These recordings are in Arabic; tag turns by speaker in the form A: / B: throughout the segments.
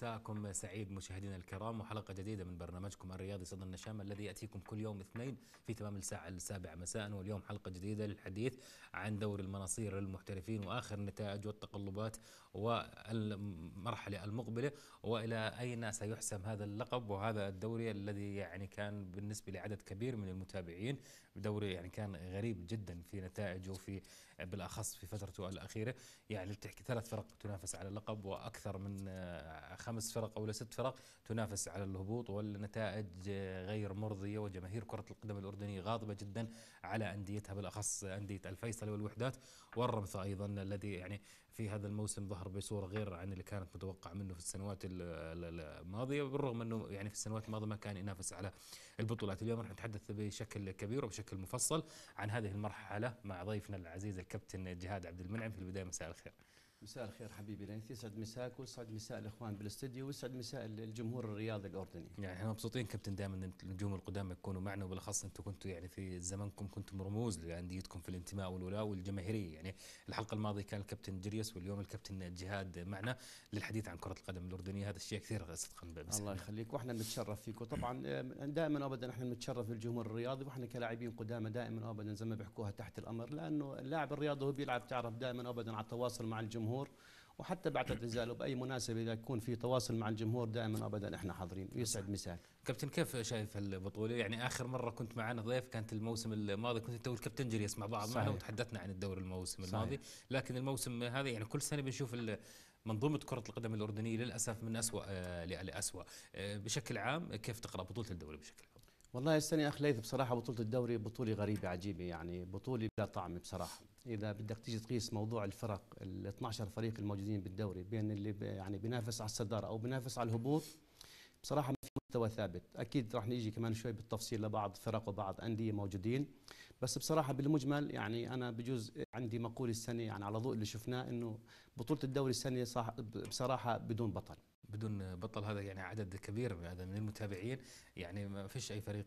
A: مساءكم سعيد مشاهدينا الكرام وحلقة جديدة من برنامجكم الرياضي صدى النشامة الذي يأتيكم كل يوم اثنين في تمام الساعة السابعة مساء واليوم حلقة جديدة للحديث عن دور المناصير للمحترفين وآخر النتائج والتقلبات والمرحلة المقبلة وإلى أين سيحسم هذا اللقب وهذا الدوري الذي يعني كان بالنسبة لعدد كبير من المتابعين دوري يعني كان غريب جدا في نتائجه وفي بالاخص في فترته الاخيره يعني بتحكي ثلاث فرق تنافس على اللقب واكثر من آه، خمس فرق او ست فرق تنافس على الهبوط والنتائج آه، غير مرضيه وجماهير كره القدم الاردنيه غاضبه جدا على انديتها بالاخص انديه الفيصل والوحدات والرمثا ايضا الذي يعني في هذا الموسم ظهر بصوره غير عن اللي كانت متوقع منه في السنوات الماضيه بالرغم انه يعني في السنوات الماضيه ما كان ينافس على البطولات اليوم راح نتحدث بشكل كبير وبشكل مفصل عن هذه المرحله مع ضيفنا العزيز الكابتن جهاد عبد المنعم في البدايه مساء الخير مساء الخير حبيبي لانك يسعد مساك ويسعد مساء الاخوان بالاستديو ويسعد مساء الجمهور الرياضي الاردني. يعني احنا مبسوطين كابتن دائما ان النجوم القدامى يكونوا معنا وبالاخص انتم كنتوا يعني في زمنكم كنتم رموز لانديتكم في الانتماء والولاء والجماهيريه يعني الحلقه الماضيه كان الكابتن جريس واليوم الكابتن جهاد معنا للحديث عن كره القدم الاردنيه هذا الشيء كثير صدقا الله يخليك واحنا نتشرف فيك
B: وطبعا دائما وابدا احنا نتشرف بالجمهور الرياضي واحنا كلاعبين قدامى دائما وابدا زي ما بيحكوها تحت الامر لانه اللاعب الرياضي هو بيلعب تعرف دائما ابدا على التواصل مع الجمهور الجمهور وحتى
A: بعد اعتزاله باي مناسبه اذا يكون في تواصل مع الجمهور دائما ابدا احنا حاضرين ويسعد مساك كابتن كيف شايف البطوله يعني اخر مره كنت معنا ضيف كانت الموسم الماضي كنت انت والكابتن جريس مع بعض معنا وتحدثنا عن الدوري الموسم الماضي صحيح. لكن الموسم هذا يعني كل سنه بنشوف منظومة كرة القدم الأردنية للأسف من أسوأ آه، لأسوأ آه، بشكل عام كيف تقرأ بطولة الدوري بشكل عام؟
B: والله السنة أخ ليث بصراحة بطولة الدوري بطولة غريبة عجيبة يعني بطولة بلا طعم بصراحة اذا بدك تيجي تقيس موضوع الفرق ال 12 فريق الموجودين بالدوري بين اللي يعني بينافس على الصداره او بينافس على الهبوط بصراحه ما في مستوى ثابت اكيد راح نيجي كمان شوي بالتفصيل لبعض فرق وبعض انديه موجودين بس بصراحه بالمجمل يعني انا بجوز عندي مقوله السنه يعني على ضوء اللي شفناه انه بطوله الدوري السنه
A: صح بصراحه بدون بطل بدون بطل هذا يعني عدد كبير من المتابعين يعني ما فيش اي فريق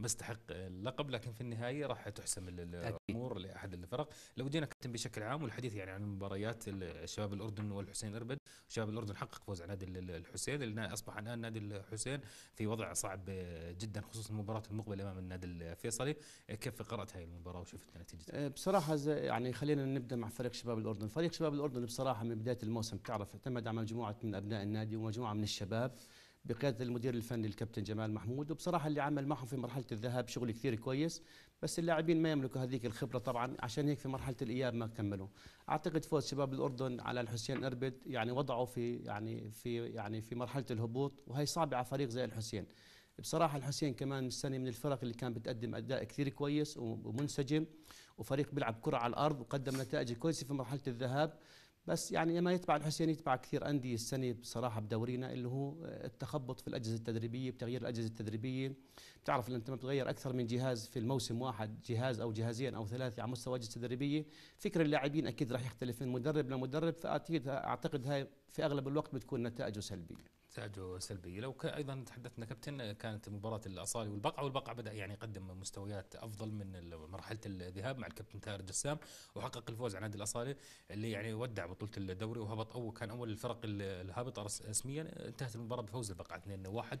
A: بيستحق اللقب لكن في النهايه راح تحسم الامور لاحد الفرق لو جينا كابتن بشكل عام والحديث يعني عن مباريات شباب الاردن والحسين اربد شباب الاردن حقق فوز على نادي الحسين لان اصبح الان نادي الحسين في وضع صعب جدا خصوصا المباراه المقبله امام النادي الفيصلي كيف قرات هاي المباراه وشفت نتيجتها؟
B: أه، بصراحه يعني خلينا نبدا مع فريق شباب الاردن، فريق شباب الاردن بصراحه من بدايه الموسم تعرف اعتمد على مجموعه من ابناء النادي المشهدي ومجموعه من الشباب بقياده المدير الفني الكابتن جمال محمود وبصراحه اللي عمل معهم في مرحله الذهاب شغل كثير كويس بس اللاعبين ما يملكوا هذيك الخبره طبعا عشان هيك في مرحله الاياب ما كملوا اعتقد فوز شباب الاردن على الحسين اربد يعني وضعوا في يعني في يعني في مرحله الهبوط وهي صعبه على فريق زي الحسين بصراحة الحسين كمان السنة من الفرق اللي كان بتقدم أداء كثير كويس ومنسجم وفريق بيلعب كرة على الأرض وقدم نتائج كويسة في مرحلة الذهاب بس يعني ما يتبع الحسين يتبع كثير أندية السنة بصراحة بدورينا اللي هو التخبط في الأجهزة التدريبية بتغيير الأجهزة التدريبية بتعرف إن أنت ما بتغير أكثر من جهاز في الموسم واحد جهاز أو جهازين أو ثلاثة على مستوى أجهزة تدريبية فكر اللاعبين أكيد راح يختلف من مدرب لمدرب فأكيد أعتقد هاي في أغلب الوقت بتكون نتائجه سلبية
A: نتائجه سلبيه لو ايضا تحدثنا كابتن كانت مباراه الاصالي والبقع والبقع بدا يعني يقدم مستويات افضل من مرحله الذهاب مع الكابتن تاهر جسام وحقق الفوز على نادي الاصالي اللي يعني ودع بطوله الدوري وهبط اول كان اول الفرق الهابط رسميا انتهت المباراه بفوز البقعه 2-1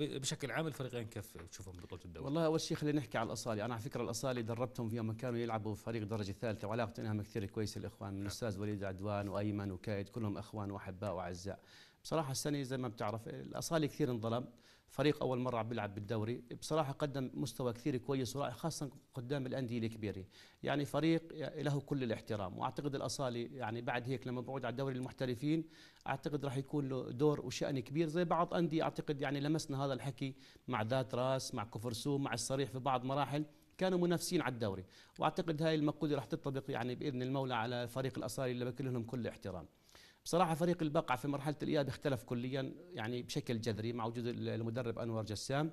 A: بشكل عام الفريقين كيف تشوفهم بطوله الدوري؟
B: والله اول شيء خلينا نحكي على الاصالي انا على فكره الاصالي دربتهم في يوم كانوا يلعبوا فريق درجه ثالثه وعلاقتي كثير كويسه الاخوان من نعم. الاستاذ وليد عدوان وايمن وكايد كلهم اخوان واحباء واعزاء بصراحه السنه زي ما بتعرف الاصالي كثير انظلم فريق اول مره عم بيلعب بالدوري بصراحه قدم مستوى كثير كويس ورائع خاصه قدام الانديه الكبيره يعني فريق له كل الاحترام واعتقد الاصالي يعني بعد هيك لما بعود على الدوري المحترفين اعتقد راح يكون له دور وشان كبير زي بعض انديه اعتقد يعني لمسنا هذا الحكي مع ذات راس مع كفرسوم مع الصريح في بعض مراحل كانوا منافسين على الدوري واعتقد هاي المقوله راح تطبق يعني باذن المولى على فريق الاصالي اللي بكل لهم كل احترام بصراحه فريق البقعه في مرحله الاياب اختلف كليا يعني بشكل جذري مع وجود المدرب انور جسام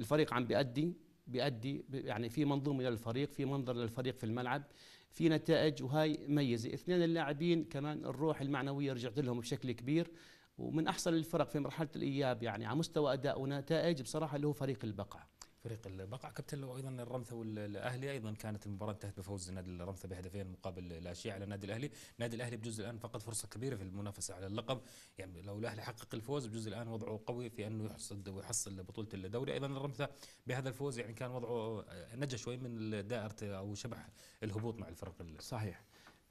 B: الفريق عم بيأدي بيأدي يعني في منظومه للفريق في منظر للفريق في الملعب في نتائج وهاي ميزه اثنين اللاعبين كمان الروح المعنويه رجعت لهم بشكل كبير ومن احسن الفرق في مرحله الاياب يعني على مستوى اداء ونتائج
A: بصراحه اللي هو فريق البقعه فريق البقع كابتن لو ايضا الرمثه والاهلي ايضا كانت المباراه انتهت بفوز نادي الرمثه بهدفين مقابل لا شيء على نادي الاهلي، النادي الاهلي بجزء الان فقد فرصه كبيره في المنافسه على اللقب، يعني لو الاهلي حقق الفوز بجزء الان وضعه قوي في انه يحصد ويحصل بطوله الدوري، ايضا الرمثه بهذا الفوز يعني كان وضعه آه، نجا شوي من دائره او شبح الهبوط مع الفرق صحيح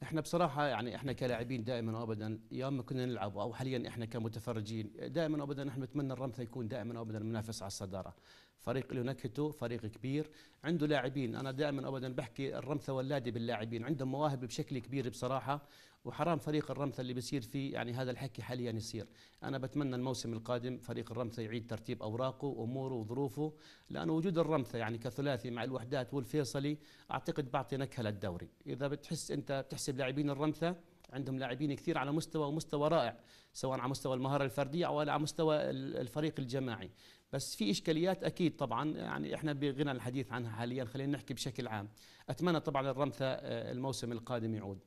A: احنا بصراحه يعني احنا كلاعبين دائما وابدا يا
B: اما كنا نلعب او حاليا احنا كمتفرجين دائما وابدا احنا نتمنى الرمثا يكون دائما وابدا منافس على الصداره فريق له نكهته فريق كبير عنده لاعبين انا دائما ابدا بحكي الرمثا ولادي باللاعبين عندهم مواهب بشكل كبير بصراحه وحرام فريق الرمثة اللي بيصير فيه يعني هذا الحكي حاليا يصير أنا بتمنى الموسم القادم فريق الرمثة يعيد ترتيب أوراقه وأموره وظروفه لأن وجود الرمثة يعني كثلاثي مع الوحدات والفيصلي أعتقد بعطي نكهة للدوري إذا بتحس أنت بتحسب لاعبين الرمثة عندهم لاعبين كثير على مستوى ومستوى رائع سواء على مستوى المهارة الفردية أو على مستوى الفريق الجماعي بس في إشكاليات أكيد طبعا يعني إحنا بغنى الحديث عنها حاليا خلينا نحكي بشكل عام أتمنى طبعا الرمثة آه، الموسم القادم يعود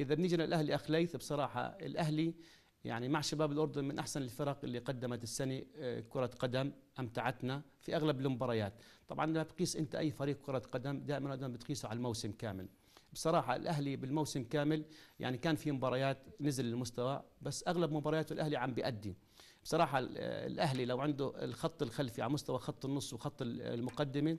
B: اذا بنيجي للاهلي اخ ليث بصراحه الاهلي يعني مع شباب الاردن من احسن الفرق اللي قدمت السنه آه، كره قدم امتعتنا في اغلب المباريات طبعا لما بتقيس انت اي فريق كره قدم دائما دائما بتقيسه على الموسم كامل بصراحه الاهلي بالموسم كامل يعني كان في مباريات نزل المستوى بس اغلب مبارياته الاهلي عم بيأدي بصراحه الاهلي لو عنده الخط الخلفي على مستوى خط النص وخط المقدمه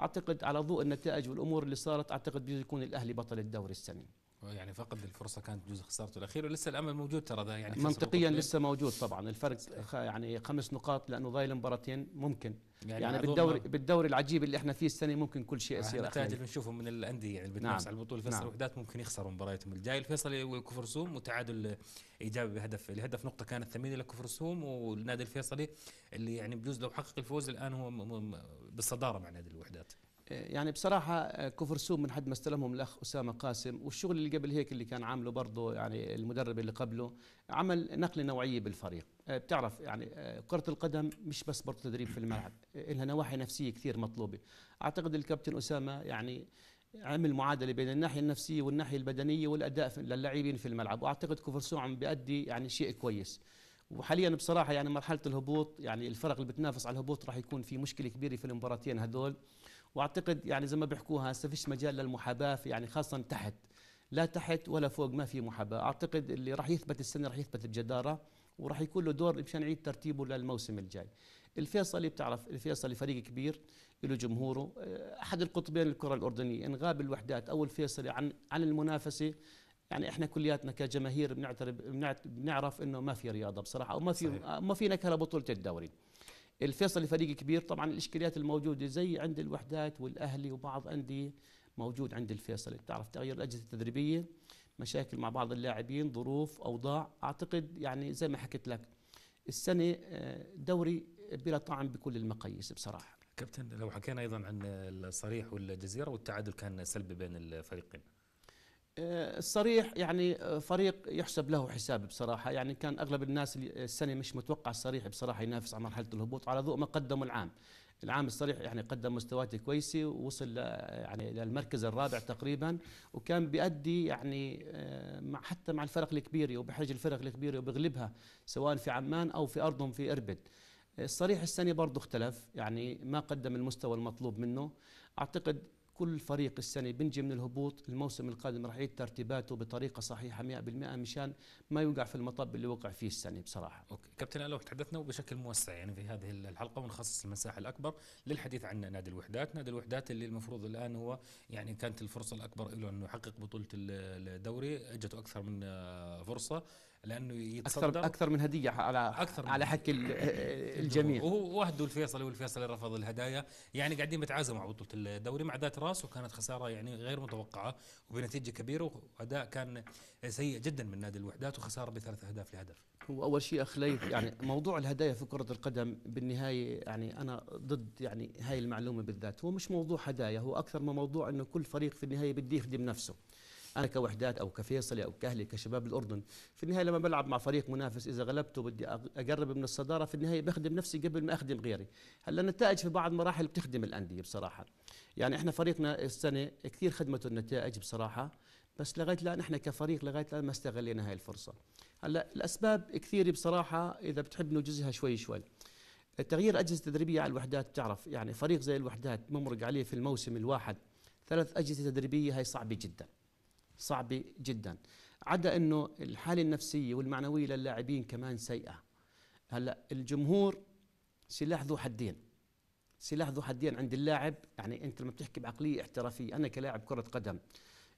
B: اعتقد على ضوء النتائج والامور اللي صارت اعتقد بيكون يكون الاهلي بطل الدوري السنه
A: يعني فقد الفرصة كانت بجوز خسارته الأخير ولسه الأمل موجود ترى ده يعني, يعني منطقيا لسه
B: موجود طبعا الفرق يعني خمس نقاط لأنه ضايل مباراتين ممكن
A: يعني, يعني بالدوري
B: بالدوري العجيب اللي احنا فيه السنة ممكن كل شيء يصير النتائج اللي
A: بنشوفه من الأندية يعني اللي بتنافس نعم. على البطولة الفيصل نعم. وحدات ممكن يخسروا مبارياتهم الجاي الفيصلي والكفرسوم وتعادل إيجابي بهدف الهدف نقطة كانت ثمينة لكفرسوم والنادي الفيصلي اللي يعني بجوز لو حقق الفوز الآن هو بالصدارة مع نادي الوحدات
B: يعني بصراحة آه، كفرسوم من حد ما استلمهم الأخ أسامة قاسم والشغل اللي قبل هيك اللي كان عامله برضه يعني المدرب اللي قبله عمل نقلة نوعية بالفريق آه، بتعرف يعني آه، كرة القدم مش بس برضه تدريب في الملعب لها نواحي نفسية كثير مطلوبة أعتقد الكابتن أسامة يعني عمل معادله بين الناحيه النفسيه والناحيه البدنيه والاداء للاعبين في الملعب واعتقد كفرسوم عم بيأدي يعني شيء كويس وحاليا بصراحه يعني مرحله الهبوط يعني الفرق اللي بتنافس على الهبوط راح يكون في مشكله كبيره في المباراتين هدول واعتقد يعني زي ما بيحكوها هسه فيش مجال للمحاباه في يعني خاصه تحت لا تحت ولا فوق ما في محاباه اعتقد اللي راح يثبت السنه راح يثبت بجداره وراح يكون له دور مشان يعيد ترتيبه للموسم الجاي الفيصلي بتعرف الفيصلي فريق كبير له جمهوره آه، احد القطبين الكره الاردنيه ان غاب الوحدات او الفيصلي عن عن المنافسه يعني احنا كلياتنا كجماهير بنعترف بنعرف انه ما في رياضه بصراحه او ما في ما في نكهه لبطوله الدوري الفيصلي فريق كبير طبعا الاشكاليات الموجوده زي عند الوحدات والاهلي وبعض انديه موجود عند الفيصلي بتعرف تغير الاجهزه التدريبيه مشاكل مع بعض اللاعبين ظروف اوضاع اعتقد يعني زي ما حكيت لك السنه آه، دوري بلا طعم بكل
A: المقاييس بصراحه كابتن لو حكينا ايضا عن الصريح والجزيره والتعادل كان سلبي بين الفريقين
B: آه، الصريح يعني آه، فريق يحسب له حساب بصراحة يعني كان أغلب الناس السنة مش متوقع الصريح بصراحة ينافس على مرحلة الهبوط على ضوء ما قدموا العام العام الصريح يعني قدم مستويات كويسة ووصل يعني للمركز الرابع تقريبا وكان بيأدي يعني آه، مع حتى مع الفرق الكبيرة وبحرج الفرق الكبيرة وبغلبها سواء في عمان أو في أرضهم في إربد الصريح السنة برضه اختلف يعني ما قدم المستوى المطلوب منه أعتقد كل فريق السنة بنجي من الهبوط الموسم القادم رح يعيد ترتيباته بطريقة صحيحة 100% مشان ما يوقع في المطب اللي وقع فيه السنة بصراحة
A: أوكي. كابتن ألو تحدثنا بشكل موسع يعني في هذه الحلقة ونخصص المساحة الأكبر للحديث عن نادي الوحدات نادي الوحدات اللي المفروض الآن هو يعني كانت الفرصة الأكبر له أنه يحقق بطولة الدوري أجته أكثر من آه، فرصة لانه يتصدر اكثر اكثر من هديه على أكثر من على حك الجميع وهو وحده الفيصلي والفيصلي رفض الهدايا يعني قاعدين بيتعازموا على بطوله الدوري مع ذات راس وكانت خساره يعني غير متوقعه وبنتيجه كبيره واداء كان سيء جدا من نادي الوحدات وخساره بثلاث اهداف لهدف
B: هو اول شيء اخ ليث يعني موضوع الهدايا في كره القدم بالنهايه يعني انا ضد يعني هاي المعلومه بالذات هو مش موضوع هدايا هو اكثر ما موضوع انه كل فريق في النهايه بده يخدم نفسه انا كوحدات او كفيصلي او كاهلي كشباب الاردن في النهايه لما بلعب مع فريق منافس اذا غلبته بدي اقرب من الصداره في النهايه بخدم نفسي قبل ما اخدم غيري هلا النتائج في بعض المراحل بتخدم الانديه بصراحه يعني احنا فريقنا السنه كثير خدمته النتائج بصراحه بس لغايه الان احنا كفريق لغايه الان ما استغلينا هاي الفرصه هلا الاسباب كثيره بصراحه اذا بتحب نجزها شوي شوي تغيير اجهزه تدريبيه على الوحدات بتعرف يعني فريق زي الوحدات ممرق عليه في الموسم الواحد ثلاث اجهزه تدريبيه هاي صعبه جدا صعبة جدا عدا أنه الحالة النفسية والمعنوية للاعبين كمان سيئة هلأ الجمهور سلاح ذو حدين سلاح ذو حدين عند اللاعب يعني أنت لما بتحكي بعقلية احترافية أنا كلاعب كرة قدم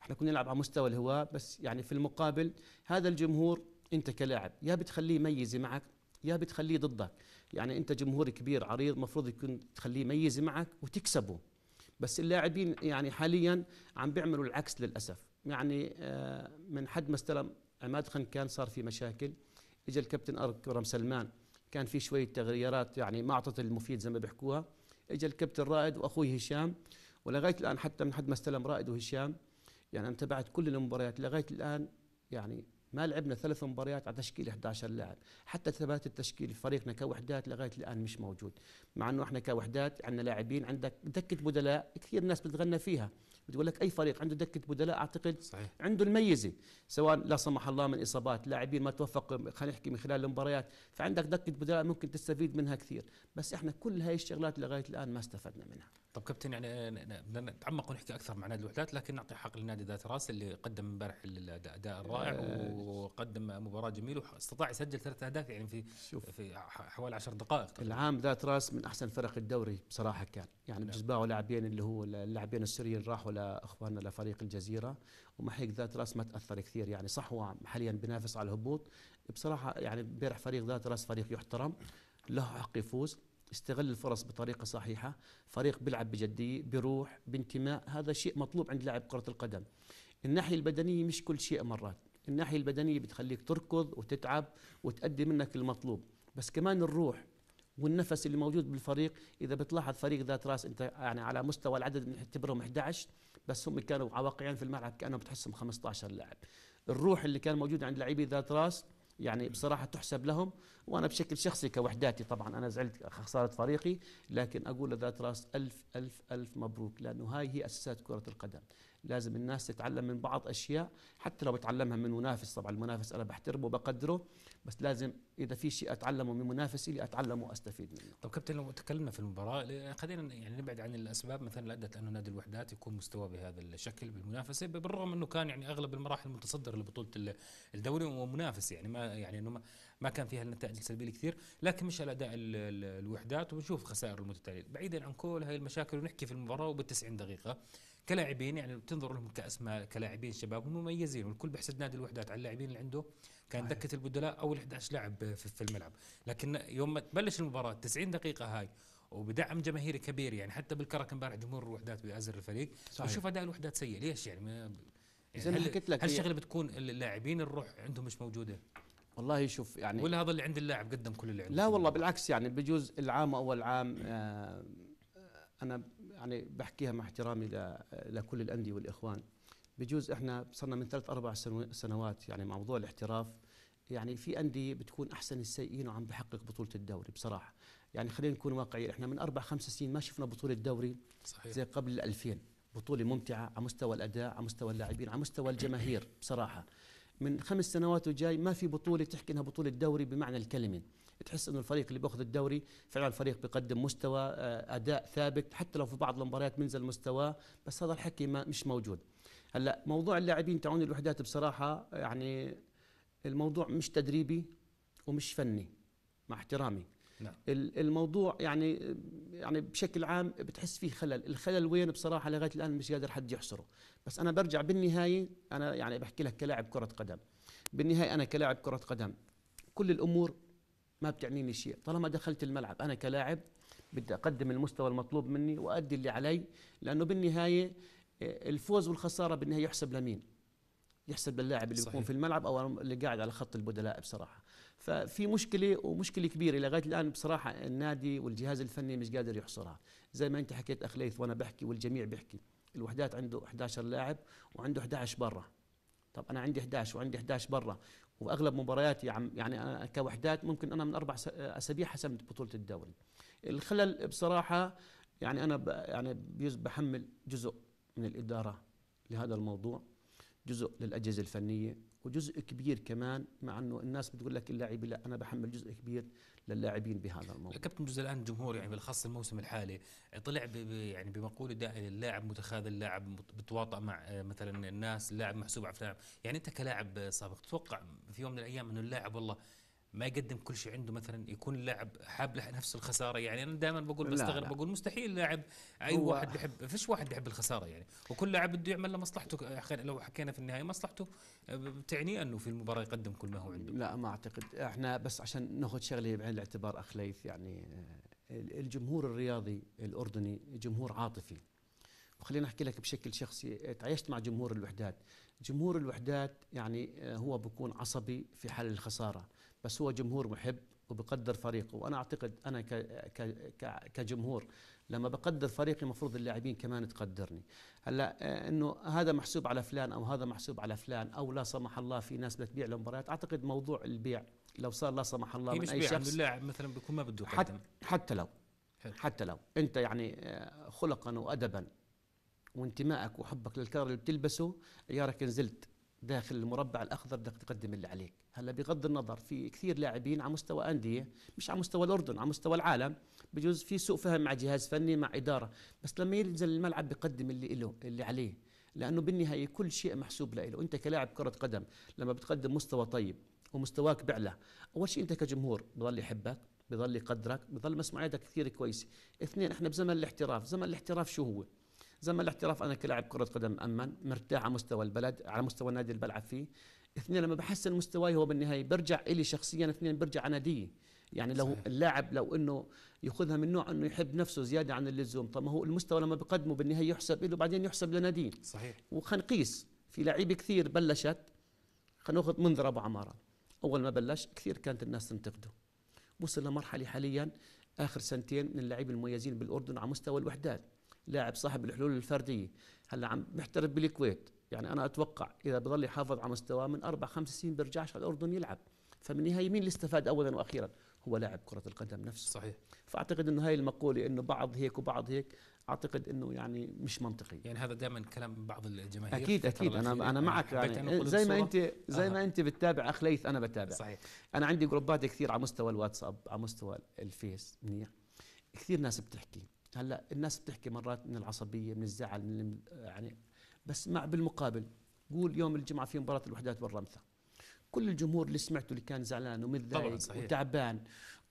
B: احنا كنا نلعب على مستوى الهواء بس يعني في المقابل هذا الجمهور انت كلاعب يا بتخليه ميزة معك يا بتخليه ضدك يعني انت جمهور كبير عريض مفروض يكون تخليه ميزة معك وتكسبه بس اللاعبين يعني حاليا عم بيعملوا العكس للاسف يعني آه، من حد ما استلم عماد خن كان صار في مشاكل اجى الكابتن اكرم سلمان كان في شويه تغييرات يعني ما اعطت المفيد زي ما بيحكوها اجى الكابتن رائد واخوي هشام ولغايه الان حتى من حد ما استلم رائد وهشام يعني انا تبعت كل المباريات لغايه الان يعني ما لعبنا ثلاث مباريات على تشكيل 11 لاعب حتى ثبات التشكيل فريقنا كوحدات لغايه الان مش موجود مع انه احنا كوحدات عندنا لاعبين عندك دكه بدلاء كثير ناس بتغنى فيها بتقول لك اي فريق عنده دكه بدلاء اعتقد صحيح. عنده الميزه سواء لا سمح الله من اصابات لاعبين ما توفق خلينا نحكي من خلال المباريات فعندك دكه بدلاء ممكن تستفيد منها كثير بس احنا كل هاي الشغلات
A: لغايه الان ما استفدنا منها طب كابتن يعني بدنا نتعمق ونحكي اكثر مع نادي الوحدات لكن نعطي حق لنادي ذات راس اللي قدم امبارح الاداء الرائع وقدم مباراه جميله واستطاع يسجل ثلاث اهداف يعني في شوف في حوالي 10 دقائق
B: طبعا. العام ذات راس من احسن فرق الدوري بصراحه كان يعني نعم. لاعبين اللي هو اللاعبين السوريين راحوا لاخواننا لفريق الجزيره هيك ذات راس ما تاثر كثير يعني صح هو حاليا بينافس على الهبوط بصراحه يعني امبارح فريق ذات راس فريق يحترم له حق يفوز استغل الفرص بطريقه صحيحه فريق بيلعب بجديه بروح بانتماء هذا شيء مطلوب عند لاعب كره القدم الناحيه البدنيه مش كل شيء مرات الناحيه البدنيه بتخليك تركض وتتعب وتأدي منك المطلوب بس كمان الروح والنفس اللي موجود بالفريق اذا بتلاحظ فريق ذات راس انت يعني على مستوى العدد بنعتبرهم 11 بس هم كانوا واقعيا في الملعب كانهم بتحسهم 15 لاعب الروح اللي كان موجود عند لعيبه ذات راس يعني بصراحه تحسب لهم وانا بشكل شخصي كوحداتي طبعا انا زعلت خساره فريقي لكن اقول لذات راس الف الف الف مبروك لانه هاي هي اساسات كره القدم لازم الناس تتعلم من بعض اشياء حتى لو بتعلمها من منافس طبعا المنافس انا بحترمه وبقدره بس لازم اذا في شيء اتعلمه من منافسي اللي اتعلمه واستفيد منه طب كابتن لو تكلمنا في
A: المباراه خلينا يعني نبعد عن الاسباب مثلا اللي ادت انه نادي الوحدات يكون مستوى بهذا الشكل بالمنافسه بالرغم انه كان يعني اغلب المراحل متصدر لبطوله الدوري ومنافس يعني ما يعني انه ما كان فيها النتائج السلبيه كثير لكن مش الاداء الوحدات وبنشوف خسائر المتتاليه بعيدا عن كل هاي المشاكل ونحكي في المباراه وبال90 دقيقه كلاعبين يعني بتنظر لهم كاسماء كلاعبين شباب مميزين والكل بيحسد نادي الوحدات على اللاعبين اللي عنده كان دكه البدلاء اول 11 لاعب في الملعب لكن يوم ما تبلش المباراه 90 دقيقه هاي وبدعم جماهيري كبير يعني حتى بالكرك امبارح جمهور الوحدات بيأزر الفريق بشوف وشوف اداء الوحدات سيء ليش يعني زي ما يعني حكيت لك هل الشغله بتكون اللاعبين الروح عندهم مش موجوده والله
B: شوف يعني ولا
A: هذا اللي عند اللاعب قدم كل اللي عنده
B: لا والله بالعكس يعني بجوز العام اول عام آه انا يعني بحكيها مع احترامي لكل الانديه والاخوان بجوز احنا صرنا من ثلاث اربع سنوات يعني موضوع الاحتراف يعني في انديه بتكون احسن السيئين وعم بحقق بطوله الدوري بصراحه يعني خلينا نكون واقعيين احنا من اربع خمس سنين ما شفنا بطوله دوري صحيح. زي قبل 2000 بطوله ممتعه على مستوى الاداء على مستوى اللاعبين على مستوى الجماهير بصراحه من خمس سنوات وجاي ما في بطوله تحكي انها بطوله دوري بمعنى الكلمه تحس انه الفريق اللي بياخذ الدوري فعلا الفريق بيقدم مستوى آه، اداء ثابت حتى لو في بعض المباريات منزل مستواه بس هذا الحكي ما مش موجود هلا موضوع اللاعبين تعون الوحدات بصراحه يعني الموضوع مش تدريبي ومش فني مع احترامي نعم. الموضوع يعني يعني بشكل عام بتحس فيه خلل الخلل وين بصراحه لغايه الان مش قادر حد يحصره بس انا برجع بالنهايه انا يعني بحكي لك كلاعب كره قدم بالنهايه انا كلاعب كره قدم كل الامور ما بتعنيني شيء طالما دخلت الملعب أنا كلاعب بدي أقدم المستوى المطلوب مني وأدي اللي علي لأنه بالنهاية آه، الفوز والخسارة بالنهاية يحسب لمين يحسب للاعب اللي بيكون في الملعب او اللي قاعد على خط البدلاء بصراحه ففي مشكله ومشكله كبيره لغايه الان بصراحه النادي والجهاز الفني مش قادر يحصرها زي ما انت حكيت اخ ليث وانا بحكي والجميع بيحكي الوحدات عنده 11 لاعب وعنده 11 برا طب انا عندي 11 وعندي 11 برا وفي اغلب مبارياتي يعني انا كوحدات ممكن انا من اربع اسابيع حسمت بطوله الدوري الخلل بصراحه يعني انا يعني بحمل جزء من الاداره لهذا الموضوع جزء للاجهزه الفنيه وجزء كبير كمان مع انه الناس بتقول لك اللاعب لا انا بحمل جزء كبير للاعبين بهذا الموضوع
A: كابتن جزء الان الجمهور يعني بالخاص الموسم الحالي طلع يعني بمقوله دائما اللاعب متخاذل اللاعب بتواطأ مع آه، مثلا الناس اللاعب محسوب على اللاعب يعني انت كلاعب سابق تتوقع في يوم من الايام انه اللاعب والله ما يقدم كل شيء عنده مثلا يكون لاعب حاب نفس الخساره يعني انا دائما بقول بستغرب بقول مستحيل لاعب اي واحد بيحب فيش واحد بيحب الخساره يعني وكل لاعب بده يعمل لمصلحته لو حكينا في النهايه مصلحته بتعني انه في المباراه يقدم كل ما هو عنده لا ما اعتقد
B: احنا بس عشان ناخذ شغله بعين الاعتبار اخ ليث يعني الجمهور الرياضي الاردني جمهور عاطفي وخليني احكي لك بشكل شخصي تعايشت مع جمهور الوحدات جمهور الوحدات يعني آه، هو بكون عصبي في حال الخساره بس هو جمهور محب وبقدر فريقه وانا اعتقد انا كجمهور لما بقدر فريقي المفروض اللاعبين كمان تقدرني هلا آه، انه هذا محسوب على فلان او هذا محسوب على فلان او لا سمح الله في ناس بتبيع المباريات اعتقد موضوع البيع لو صار لا سمح الله من اي شخص اللاعب
A: مثلا بيكون ما بده حتى, حتى لو حتى لو
B: انت يعني آه، خلقا وادبا وانتمائك وحبك للكار اللي بتلبسه يارك نزلت داخل المربع الاخضر بدك تقدم اللي عليك هلا بغض النظر في كثير لاعبين على مستوى انديه مش على مستوى الاردن على مستوى العالم بجوز في سوء فهم مع جهاز فني مع اداره بس لما ينزل الملعب بقدم اللي له اللي عليه لانه بالنهايه كل شيء محسوب له انت كلاعب كره قدم لما بتقدم مستوى طيب ومستواك بعلى اول شيء انت كجمهور بضل يحبك بضل يقدرك بضل مسمعيتك كثير كويسه اثنين احنا بزمن الاحتراف زمن الاحتراف شو هو زمن الاحتراف انا كلاعب كره قدم مامن مرتاح على مستوى البلد على مستوى النادي اللي بلعب فيه اثنين لما بحسن مستواي هو بالنهايه برجع الي شخصيا اثنين برجع على ناديه يعني لو صحيح. اللاعب لو انه ياخذها من نوع انه يحب نفسه زياده عن اللزوم طب ما هو المستوى لما بقدمه بالنهايه يحسب له بعدين يحسب لناديه صحيح وخنقيس في لعيبه كثير بلشت خلينا ناخذ منذر ابو عماره اول ما بلش كثير كانت الناس تنتقده وصل لمرحله حاليا اخر سنتين من اللاعبين المميزين بالاردن على مستوى الوحدات لاعب صاحب الحلول الفرديه هلا عم محترف بالكويت يعني انا اتوقع اذا بضل يحافظ على مستواه من اربع خمس سنين بيرجعش على الاردن يلعب فبالنهايه مين اللي استفاد اولا واخيرا هو لاعب كره القدم نفسه صحيح فاعتقد انه هاي المقوله انه بعض هيك وبعض هيك اعتقد انه يعني مش منطقي
A: يعني هذا دائما كلام بعض الجماهير اكيد اكيد انا انا معك يعني زي ما انت
B: زي آه. ما انت بتتابع اخ ليث انا بتابع صحيح انا عندي جروبات كثير على مستوى الواتساب على مستوى الفيس منيح كثير ناس بتحكي هلا الناس بتحكي مرات من العصبيه من الزعل من يعني بس مع بالمقابل قول يوم الجمعه في مباراه الوحدات والرمثه كل الجمهور اللي سمعته اللي كان زعلان ومتضايق وتعبان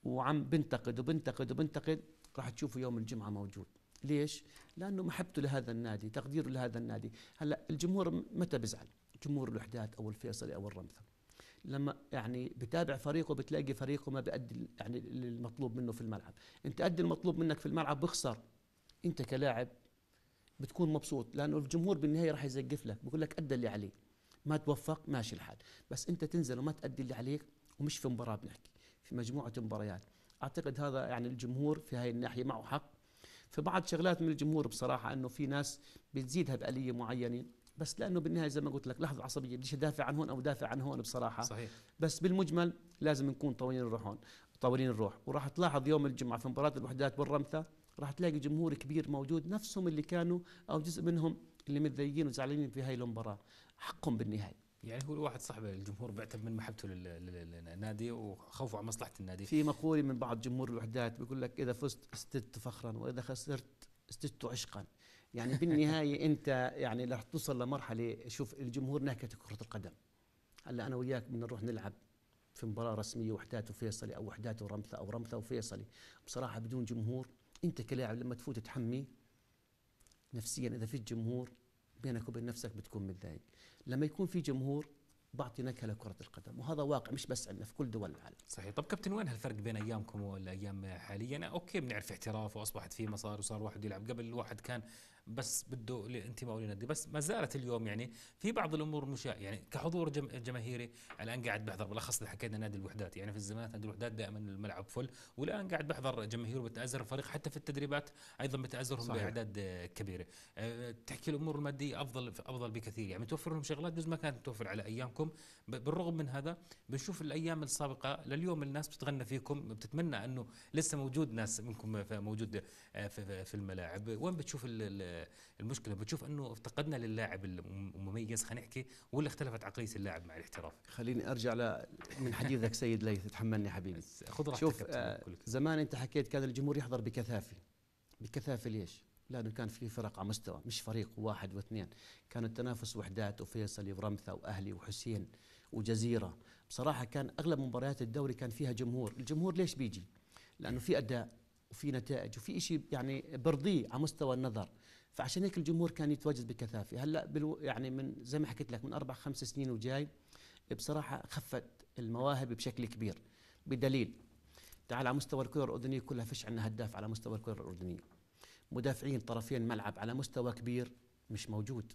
B: وعم بنتقد وبنتقد وبنتقد راح تشوفه يوم الجمعه موجود ليش؟ لانه محبته لهذا النادي، تقديره لهذا النادي، هلا الجمهور متى بزعل؟ جمهور الوحدات او الفيصلي او الرمثا. لما يعني بتابع فريقه بتلاقي فريقه ما بيأدي يعني المطلوب منه في الملعب انت أدي المطلوب منك في الملعب بخسر انت كلاعب بتكون مبسوط لانه الجمهور بالنهايه راح يزقف لك بيقول لك ادى اللي عليه ما توفق ماشي الحال بس انت تنزل وما تأدي اللي عليك ومش في مباراه بنحكي في مجموعه مباريات اعتقد هذا يعني الجمهور في هاي الناحيه معه حق في بعض شغلات من الجمهور بصراحه انه في ناس بتزيدها باليه معينه بس لانه بالنهايه زي ما قلت لك لحظه عصبيه بديش ادافع عن هون او دافع عن هون بصراحه صحيح بس بالمجمل لازم نكون طاولين الروح هون طاولين الروح وراح تلاحظ يوم الجمعه في مباراه الوحدات بالرمثه راح تلاقي جمهور كبير موجود نفسهم اللي كانوا او جزء منهم اللي متضايقين وزعلانين في هاي المباراه حقهم بالنهايه
A: يعني هو الواحد صاحب الجمهور بيعتمد من محبته للنادي وخوفه على مصلحه النادي في
B: مقوله من بعض جمهور الوحدات بيقول لك اذا
A: فزت استدت فخرا
B: واذا خسرت استدت عشقا يعني بالنهايه انت يعني رح توصل لمرحله شوف الجمهور نهكت كره القدم هلا انا وياك بدنا نروح نلعب في مباراه رسميه وحدات وفيصلي او وحدات ورمثه او رمثه وفيصلي بصراحه بدون جمهور انت كلاعب لما تفوت تحمي نفسيا اذا في جمهور بينك وبين نفسك بتكون
A: متضايق لما يكون في جمهور بعطي نكهه لكره القدم وهذا واقع مش بس عندنا في كل دول العالم صحيح طب كابتن وين هالفرق بين ايامكم والايام حاليا اوكي بنعرف احتراف واصبحت في مصاري وصار واحد يلعب قبل الواحد كان بس بده الانتماء للنادي بس ما زالت اليوم يعني في بعض الامور مشاع يعني،, يعني كحضور جم جماهيري الان قاعد بحضر بالاخص اللي حكينا نادي الوحدات يعني في الزمانات نادي الوحدات دائما الملعب فل والان قاعد بحضر جماهير وبتازر الفريق حتى في التدريبات ايضا بتازرهم باعداد كبيره أه تحكي الامور الماديه افضل افضل بكثير يعني توفر لهم شغلات بس ما كانت توفر على ايامكم بالرغم من هذا بنشوف الايام السابقه لليوم الناس بتتغنى فيكم بتتمنى انه لسه موجود ناس منكم آه، موجود آه، في, في الملاعب وين بتشوف ال المشكله بتشوف انه افتقدنا للاعب المميز خلينا نحكي ولا اختلفت عقليه اللاعب مع الاحتراف خليني ارجع ل
B: من حديثك سيد ليث تحملني حبيبي خذ راحتك شوف آه، زمان انت حكيت كان الجمهور يحضر بكثافه بكثافه ليش لانه كان في فرق على مستوى مش فريق واحد واثنين كان التنافس وحدات وفيصلي ورمثا واهلي وحسين وجزيره بصراحه كان اغلب مباريات الدوري كان فيها جمهور الجمهور ليش بيجي لانه في اداء وفي نتائج وفي شيء يعني برضيه على مستوى النظر فعشان هيك الجمهور كان يتواجد بكثافه هلا بالو يعني من زي ما حكيت لك من اربع خمس سنين وجاي بصراحه خفت المواهب بشكل كبير بدليل تعال على مستوى الكره الاردنيه كلها فيش عندنا هداف على مستوى الكره الاردنيه مدافعين طرفين ملعب على مستوى كبير مش موجود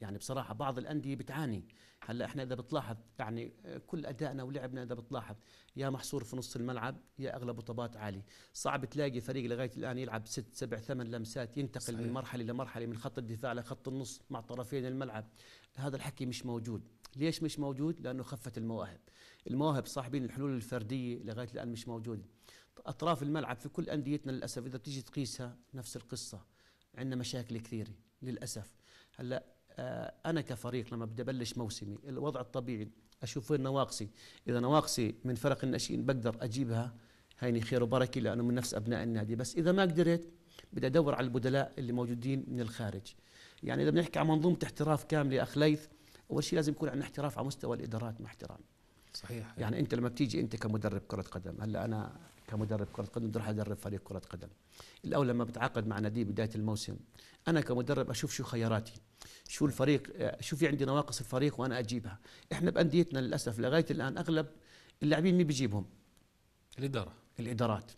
B: يعني بصراحه بعض الانديه بتعاني هلا احنا اذا بتلاحظ يعني كل ادائنا ولعبنا اذا بتلاحظ يا محصور في نص الملعب يا اغلب هطبات عالي صعب تلاقي فريق لغايه الان يلعب ست سبع ثمان لمسات ينتقل صحيح. من مرحله لمرحله من خط الدفاع لخط النص مع طرفين الملعب هذا الحكي مش موجود ليش مش موجود لانه خفت المواهب المواهب صاحبين الحلول الفرديه لغايه الان مش موجوده اطراف الملعب في كل انديتنا للاسف اذا بتيجي تقيسها نفس القصه عندنا مشاكل كثيره للاسف هلا آه، انا كفريق لما بدي ابلش موسمي الوضع الطبيعي اشوف وين نواقصي اذا نواقصي من فرق الناشئين بقدر اجيبها هيني خير وبركه لانه من نفس ابناء النادي بس اذا ما قدرت بدي ادور على البدلاء اللي موجودين من الخارج يعني اذا بنحكي عن منظومه احتراف كامله اخ ليث اول شيء لازم يكون عندنا احتراف على مستوى الادارات مع احترام صحيح يعني انت لما بتيجي انت كمدرب كره قدم هلا انا كمدرب كره قدم راح ادرب فريق كره قدم الاول لما بتعاقد مع نادي بدايه الموسم انا كمدرب اشوف شو خياراتي شو الفريق شو في عندي نواقص الفريق وانا اجيبها احنا بانديتنا للاسف لغايه الان اغلب اللاعبين مين بيجيبهم الاداره الادارات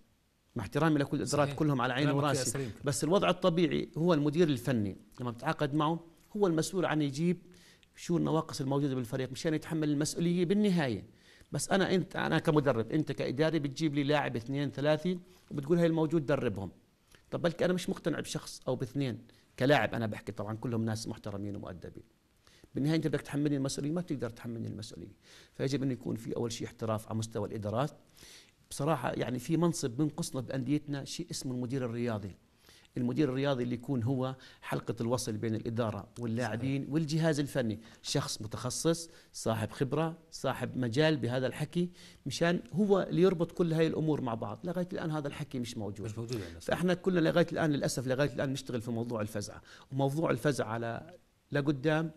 B: مع احترامي لكل الادارات كلهم على عيني وراسي بس الوضع الطبيعي هو المدير الفني لما بتعاقد معه هو المسؤول عن يجيب شو النواقص الموجوده بالفريق مشان يتحمل المسؤوليه بالنهايه بس انا انت انا كمدرب انت كاداري بتجيب لي لاعب اثنين ثلاثه وبتقول هاي الموجود دربهم طب بلكي انا مش مقتنع بشخص او باثنين كلاعب انا بحكي طبعا كلهم ناس محترمين ومؤدبين بالنهايه انت بدك تحملني المسؤوليه ما بتقدر تحملني المسؤوليه فيجب انه يكون في اول شيء احتراف على مستوى الادارات بصراحه يعني في منصب بنقصنا بانديتنا شيء اسمه المدير الرياضي المدير الرياضي اللي يكون هو حلقه الوصل بين الاداره واللاعبين والجهاز الفني شخص متخصص صاحب خبره صاحب مجال بهذا الحكي مشان هو اللي يربط كل هاي الامور مع بعض لغايه الان هذا الحكي مش موجود مش موجود يعني. فاحنا كلنا لغايه الان للاسف لغايه الان نشتغل في موضوع الفزعه وموضوع الفزعه على لقدام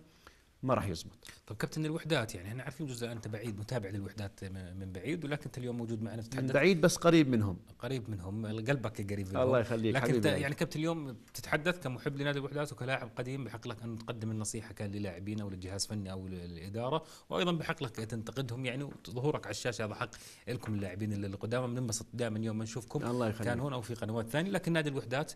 B: ما راح يزبط
A: طب كابتن الوحدات يعني احنا عارفين جزء انت بعيد متابع للوحدات من بعيد ولكن انت اليوم موجود معنا تتحدث من بعيد بس قريب منهم قريب منهم قلبك قريب منهم الله يخليك لكن حبيبي يعني كابتن اليوم تتحدث كمحب لنادي الوحدات وكلاعب قديم بحق لك ان تقدم النصيحه كان للاعبين او للجهاز الفني او للاداره وايضا بحق لك تنتقدهم يعني وظهورك على الشاشه هذا حق لكم اللاعبين اللي بننبسط دائما يوم ما نشوفكم الله يخليك كان هنا او في قنوات ثانيه لكن نادي الوحدات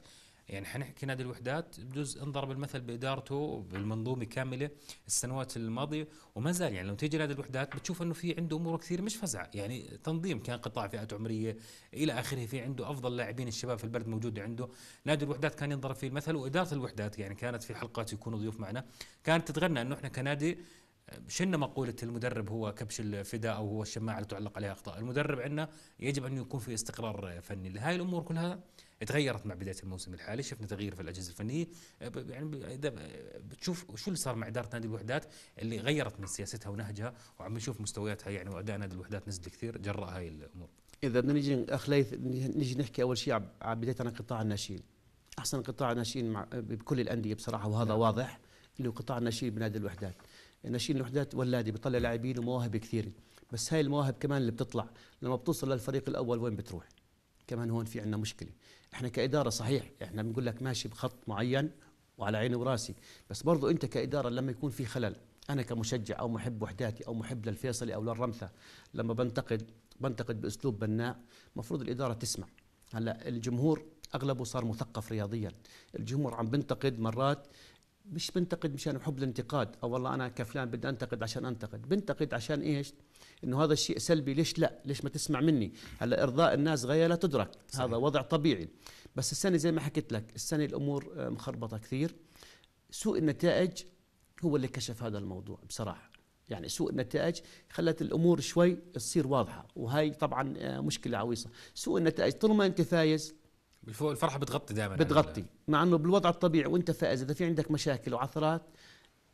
A: يعني حنحكي نادي الوحدات بجوز انضرب المثل بادارته بالمنظومه كامله السنوات الماضيه وما زال يعني لو تيجي نادي الوحدات بتشوف انه في عنده امور كثير مش فزعه يعني تنظيم كان قطاع فئات عمريه الى اخره في عنده افضل لاعبين الشباب في البلد موجود عنده نادي الوحدات كان ينضرب فيه المثل واداره الوحدات يعني كانت في حلقات يكونوا ضيوف معنا كانت تتغنى انه احنا كنادي شلنا مقولة المدرب هو كبش الفداء أو هو الشماعة اللي تعلق عليها أخطاء المدرب عندنا يجب أن يكون في استقرار فني لهذه الأمور كلها تغيرت مع بدايه الموسم الحالي شفنا تغيير في الاجهزه الفنيه أه، يعني اذا بتشوف شو اللي صار مع اداره نادي الوحدات اللي غيرت من سياستها ونهجها وعم نشوف مستوياتها يعني واداء نادي الوحدات نزل كثير جراء هاي الامور
B: اذا بدنا نيجي اخ ليث نيجي نحكي اول شيء على بدايه عن قطاع الناشئين احسن قطاع ناشئين مع بكل الانديه بصراحه وهذا نعم. واضح اللي هو قطاع الناشئين بنادي الوحدات ناشئين الوحدات ولادي بيطلع نعم. لاعبين ومواهب كثيره بس هاي المواهب كمان اللي بتطلع لما بتوصل للفريق الاول وين بتروح كمان هون في عندنا مشكله احنا كاداره صحيح احنا بنقول لك ماشي بخط معين وعلى عيني وراسي بس برضو انت كاداره لما يكون في خلل انا كمشجع او محب وحداتي او محب للفيصلي او للرمثه لما بنتقد بنتقد باسلوب بناء المفروض الاداره تسمع هلا الجمهور اغلبه صار مثقف رياضيا الجمهور عم بنتقد مرات مش بنتقد مشان بحب الانتقاد او والله انا كفلان بدي انتقد عشان انتقد بنتقد عشان ايش انه هذا الشيء سلبي ليش لا ليش ما تسمع مني هلا ارضاء الناس غايه لا تدرك صحيح. هذا وضع طبيعي بس السنه زي ما حكيت لك السنه الامور آه، مخربطه كثير سوء النتائج هو اللي كشف هذا الموضوع بصراحه يعني سوء النتائج خلت الامور شوي تصير واضحه وهي طبعا آه، مشكله عويصه سوء النتائج طالما انت فايز الفرحه بتغطي دائما بتغطي مع انه بالوضع الطبيعي وانت فائز اذا في عندك مشاكل وعثرات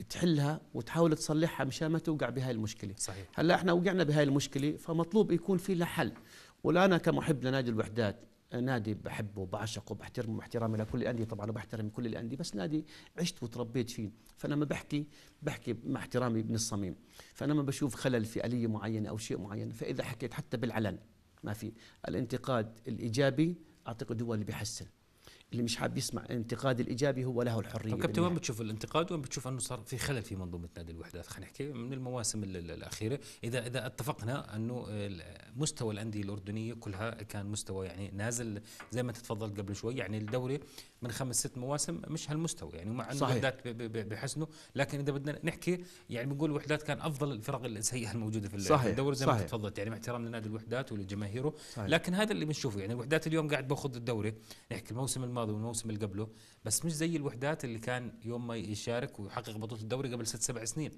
B: تحلها وتحاول تصلحها مشان ما توقع بهاي المشكله صحيح هلا احنا وقعنا بهاي المشكله فمطلوب يكون في لها حل ولا انا كمحب لنادي الوحدات نادي بحبه وبعشقه وبحترمه احترامي لكل الانديه طبعا وبحترم كل الانديه بس نادي عشت وتربيت فيه فلما بحكي بحكي مع احترامي من الصميم فانا ما بشوف خلل في اليه معينه او شيء معين فاذا حكيت حتى بالعلن ما في الانتقاد الايجابي اعطيك دول اللي بيحسن اللي مش حاب يسمع الانتقاد الايجابي هو له الحريه كابتن وين
A: بتشوف الانتقاد وين بتشوف انه صار في خلل في منظومه نادي الوحدات خلينا نحكي من المواسم الاخيره اذا اذا اتفقنا انه مستوى الانديه الاردنيه كلها كان مستوى يعني نازل زي ما تفضلت قبل شوي يعني الدوري من خمس ست مواسم مش هالمستوى يعني مع انه الوحدات بحسنه لكن اذا بدنا نحكي يعني بنقول الوحدات كان افضل الفرق السيئه الموجوده في صحيح الدوري زي ما تفضلت يعني مع احترام لنادي الوحدات ولجماهيره لكن هذا اللي بنشوفه يعني الوحدات اليوم قاعد باخذ الدوري نحكي الموسم الماضي الماضي والموسم اللي قبله بس مش زي الوحدات اللي كان يوم ما يشارك ويحقق بطوله الدوري قبل ست سبع سنين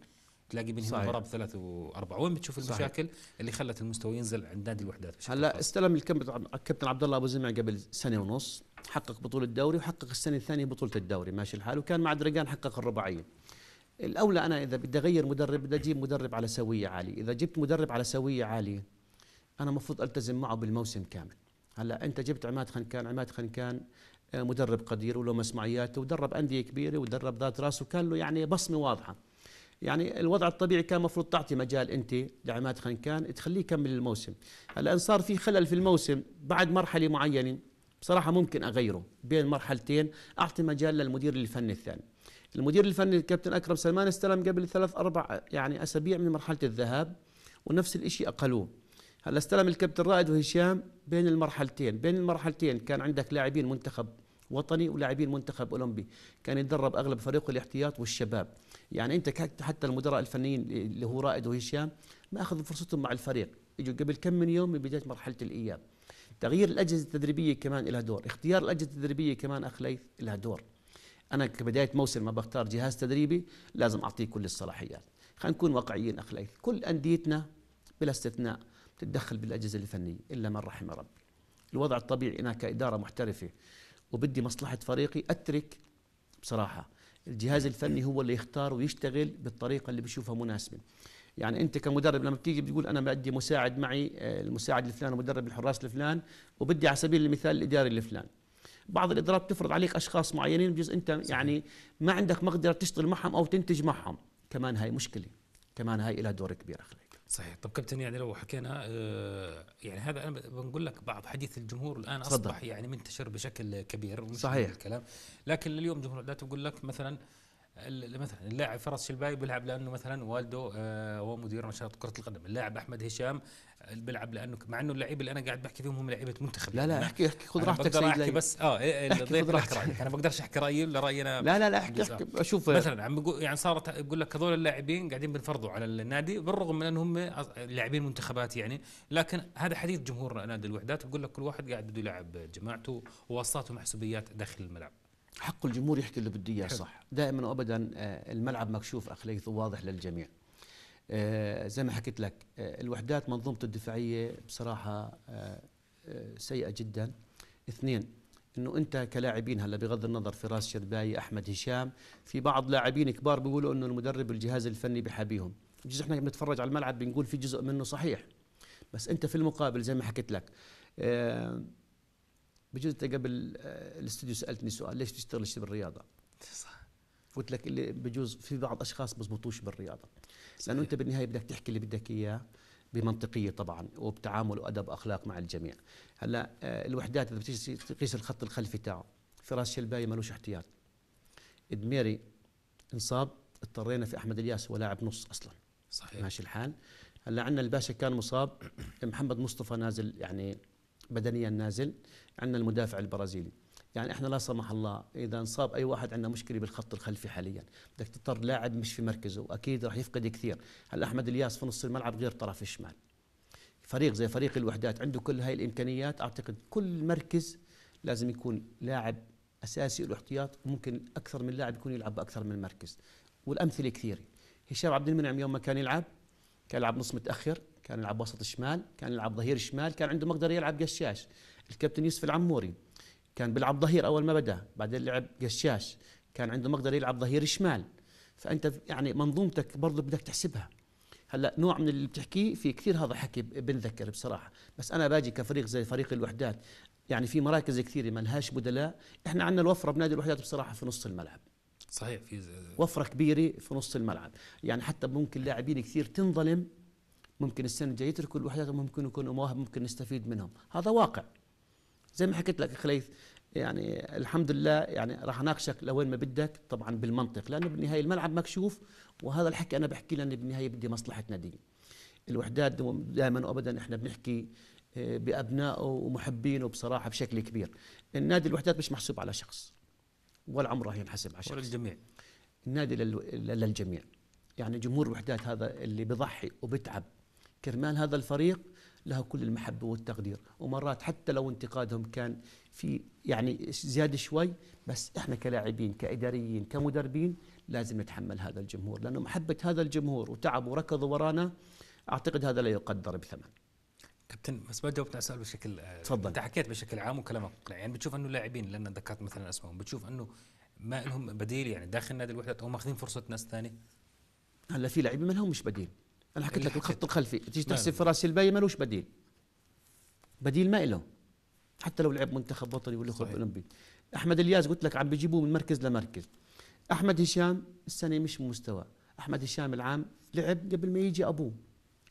A: تلاقي بينهم المباراه بثلاث واربع وين بتشوف صحيح. المشاكل اللي خلت المستوى ينزل عند نادي الوحدات
B: هلا استلم الكابتن عبد الله ابو زمع قبل سنه ونص حقق بطوله الدوري وحقق السنه الثانيه بطوله الدوري ماشي الحال وكان مع درجان حقق الرباعيه الاولى انا اذا بدي اغير مدرب بدي اجيب مدرب على سويه عاليه اذا جبت مدرب على سويه عاليه انا المفروض التزم معه بالموسم كامل هلا انت جبت عماد خنكان عماد خنكان آه، مدرب قدير وله مسمعيات ودرب انديه كبيره ودرب ذات راس وكان له يعني بصمه واضحه يعني الوضع الطبيعي كان المفروض تعطي مجال انت لعماد خنكان تخليه يكمل الموسم الان صار في خلل في الموسم بعد مرحله معينه بصراحه ممكن اغيره بين مرحلتين اعطي مجال للمدير الفني الثاني المدير الفني الكابتن اكرم سلمان استلم قبل ثلاث اربع يعني اسابيع من مرحله الذهاب ونفس الشيء اقلوه هلا استلم الكابتن رائد وهشام بين المرحلتين بين المرحلتين كان عندك لاعبين منتخب وطني ولاعبين منتخب اولمبي كان يتدرب اغلب فريق الاحتياط والشباب يعني انت حتى المدراء الفنيين اللي هو رائد وهشام ما اخذوا فرصتهم مع الفريق اجوا قبل كم من يوم من بدايه مرحله الاياب تغيير الاجهزه التدريبيه كمان لها دور اختيار الاجهزه التدريبيه كمان ليث لها دور انا كبدايه موسم ما بختار جهاز تدريبي لازم اعطيه كل الصلاحيات خلينا نكون واقعيين ليث كل انديتنا بلا استثناء تتدخل بالاجهزه الفنيه الا من رحم ربي الوضع الطبيعي انا كاداره محترفه وبدي مصلحه فريقي اترك بصراحه الجهاز الفني هو اللي يختار ويشتغل بالطريقه اللي بشوفها مناسبه يعني انت كمدرب لما بتيجي بتقول انا بدي مساعد معي آه، المساعد الفلان ومدرب الحراس الفلان وبدي على سبيل المثال الاداري الفلان بعض الادارات بتفرض عليك اشخاص معينين بجوز انت يعني ما عندك مقدره تشتغل معهم او تنتج معهم كمان هاي مشكله كمان هاي لها دور كبير اخي
A: صحيح طب كابتن يعني لو حكينا آه يعني هذا انا بنقول لك بعض حديث الجمهور الان صدق. اصبح يعني منتشر بشكل كبير صحيح الكلام لكن اليوم جمهور لا تقول لك مثلا مثلا اللاعب فراس شلباي بيلعب لانه مثلا والده آه هو مدير نشاط كره القدم اللاعب احمد هشام بيلعب لانه مع انه اللعيبه اللي انا قاعد بحكي فيهم هم لعيبه منتخب لا لا احكي احكي خذ راحتك بقدر احكي بس اه إيه، خذ راحتك انا انا بقدرش احكي رايي ولا رايي انا لا لا لا احكي احكي اشوف مثلا عم بقول يعني صارت بقول لك هذول اللاعبين قاعدين بنفرضوا على النادي بالرغم من انهم هم لاعبين منتخبات يعني لكن هذا حديث جمهور نادي الوحدات بقول لك كل واحد قاعد بده يلعب جماعته وواسطاته محسوبيات داخل الملعب
B: حق الجمهور يحكي اللي بده اياه صح دائما وابدا آه، الملعب مكشوف اخليه واضح للجميع آه، زي ما حكيت لك آه، الوحدات منظومته الدفاعيه بصراحه آه، سيئه جدا اثنين انه انت كلاعبين هلا بغض النظر فراس شرباي احمد هشام في بعض لاعبين كبار بيقولوا انه المدرب الجهاز الفني بحابيهم بجوز احنا بنتفرج على الملعب بنقول في جزء منه صحيح بس انت في المقابل زي ما حكيت لك بجوز انت قبل الاستوديو سالتني سؤال ليش تشتغلش بالرياضه صح قلت لك اللي بجوز في بعض اشخاص بزبطوش بالرياضه لانه انت بالنهايه بدك تحكي اللي بدك اياه بمنطقيه طبعا وبتعامل وادب واخلاق مع الجميع هلا آه، الوحدات اذا بتيجي تقيس الخط الخلفي تاعه فراس شلباي ملوش احتياط ادميري انصاب اضطرينا في احمد الياس هو لاعب نص اصلا صحيح ماشي الحال هلا عندنا الباشا كان مصاب محمد مصطفى نازل يعني بدنيا نازل عندنا المدافع البرازيلي يعني احنا لا سمح الله اذا انصاب اي واحد عندنا مشكله بالخط الخلفي حاليا بدك تضطر لاعب مش في مركزه واكيد راح يفقد كثير هلا احمد الياس في نص الملعب غير طرف الشمال فريق زي فريق الوحدات عنده كل هاي الامكانيات اعتقد كل مركز لازم يكون لاعب اساسي الاحتياط وممكن اكثر من لاعب يكون يلعب باكثر من مركز والامثله كثيره هشام عبد المنعم يوم ما كان يلعب كان يلعب نص متاخر كان يلعب وسط الشمال كان يلعب ظهير الشمال كان عنده مقدر يلعب قشاش الكابتن يوسف العموري كان بيلعب ظهير اول ما بدا بعدين لعب قشاش كان عنده مقدر يلعب ظهير شمال فانت يعني منظومتك برضه بدك تحسبها هلا نوع من اللي بتحكيه في كثير هذا حكي بنذكر بصراحه بس انا باجي كفريق زي فريق الوحدات يعني في مراكز كثيره ما لهاش بدلاء احنا عندنا الوفره بنادي الوحدات بصراحه في نص الملعب صحيح في وفره كبيره في نص الملعب يعني حتى ممكن لاعبين كثير تنظلم ممكن السنه الجايه يتركوا الوحدات وممكن يكونوا مواهب ممكن نستفيد منهم هذا واقع زي ما حكيت لك خليث يعني الحمد لله يعني راح اناقشك لوين ما بدك طبعا بالمنطق لانه بالنهايه الملعب مكشوف وهذا الحكي انا بحكي لاني بالنهايه بدي مصلحه نادي الوحدات دائما وابدا احنا بنحكي آه، بابنائه ومحبينه بصراحه بشكل كبير النادي الوحدات مش محسوب على شخص ولا عمره ينحسب على شخص الجميع النادي للجميع يعني جمهور الوحدات هذا اللي بضحي وبتعب كرمال هذا الفريق لها كل المحبة والتقدير ومرات حتى لو انتقادهم كان في يعني زيادة شوي بس إحنا كلاعبين كإداريين كمدربين لازم نتحمل هذا الجمهور لأنه محبة هذا الجمهور وتعب وركض ورانا أعتقد هذا لا يقدر بثمن
A: كابتن بس ما جاوبت على السؤال بشكل آه، تفضل انت حكيت بشكل عام وكلامك مقنع يعني بتشوف انه لاعبين لان ذكرت مثلا اسمهم بتشوف انه ما لهم بديل يعني داخل نادي الوحدات او ماخذين فرصه ناس ثانيه هلا في لاعبين ما لهم مش بديل انا حكيت لك الخط الخلفي تيجي تحسب
B: فراسي الباي مالوش بديل بديل ما له حتى لو لعب منتخب وطني ولا خلف اولمبي احمد الياس قلت لك عم بيجيبوه من مركز لمركز احمد هشام السنه مش مستوى احمد هشام العام لعب قبل ما يجي ابوه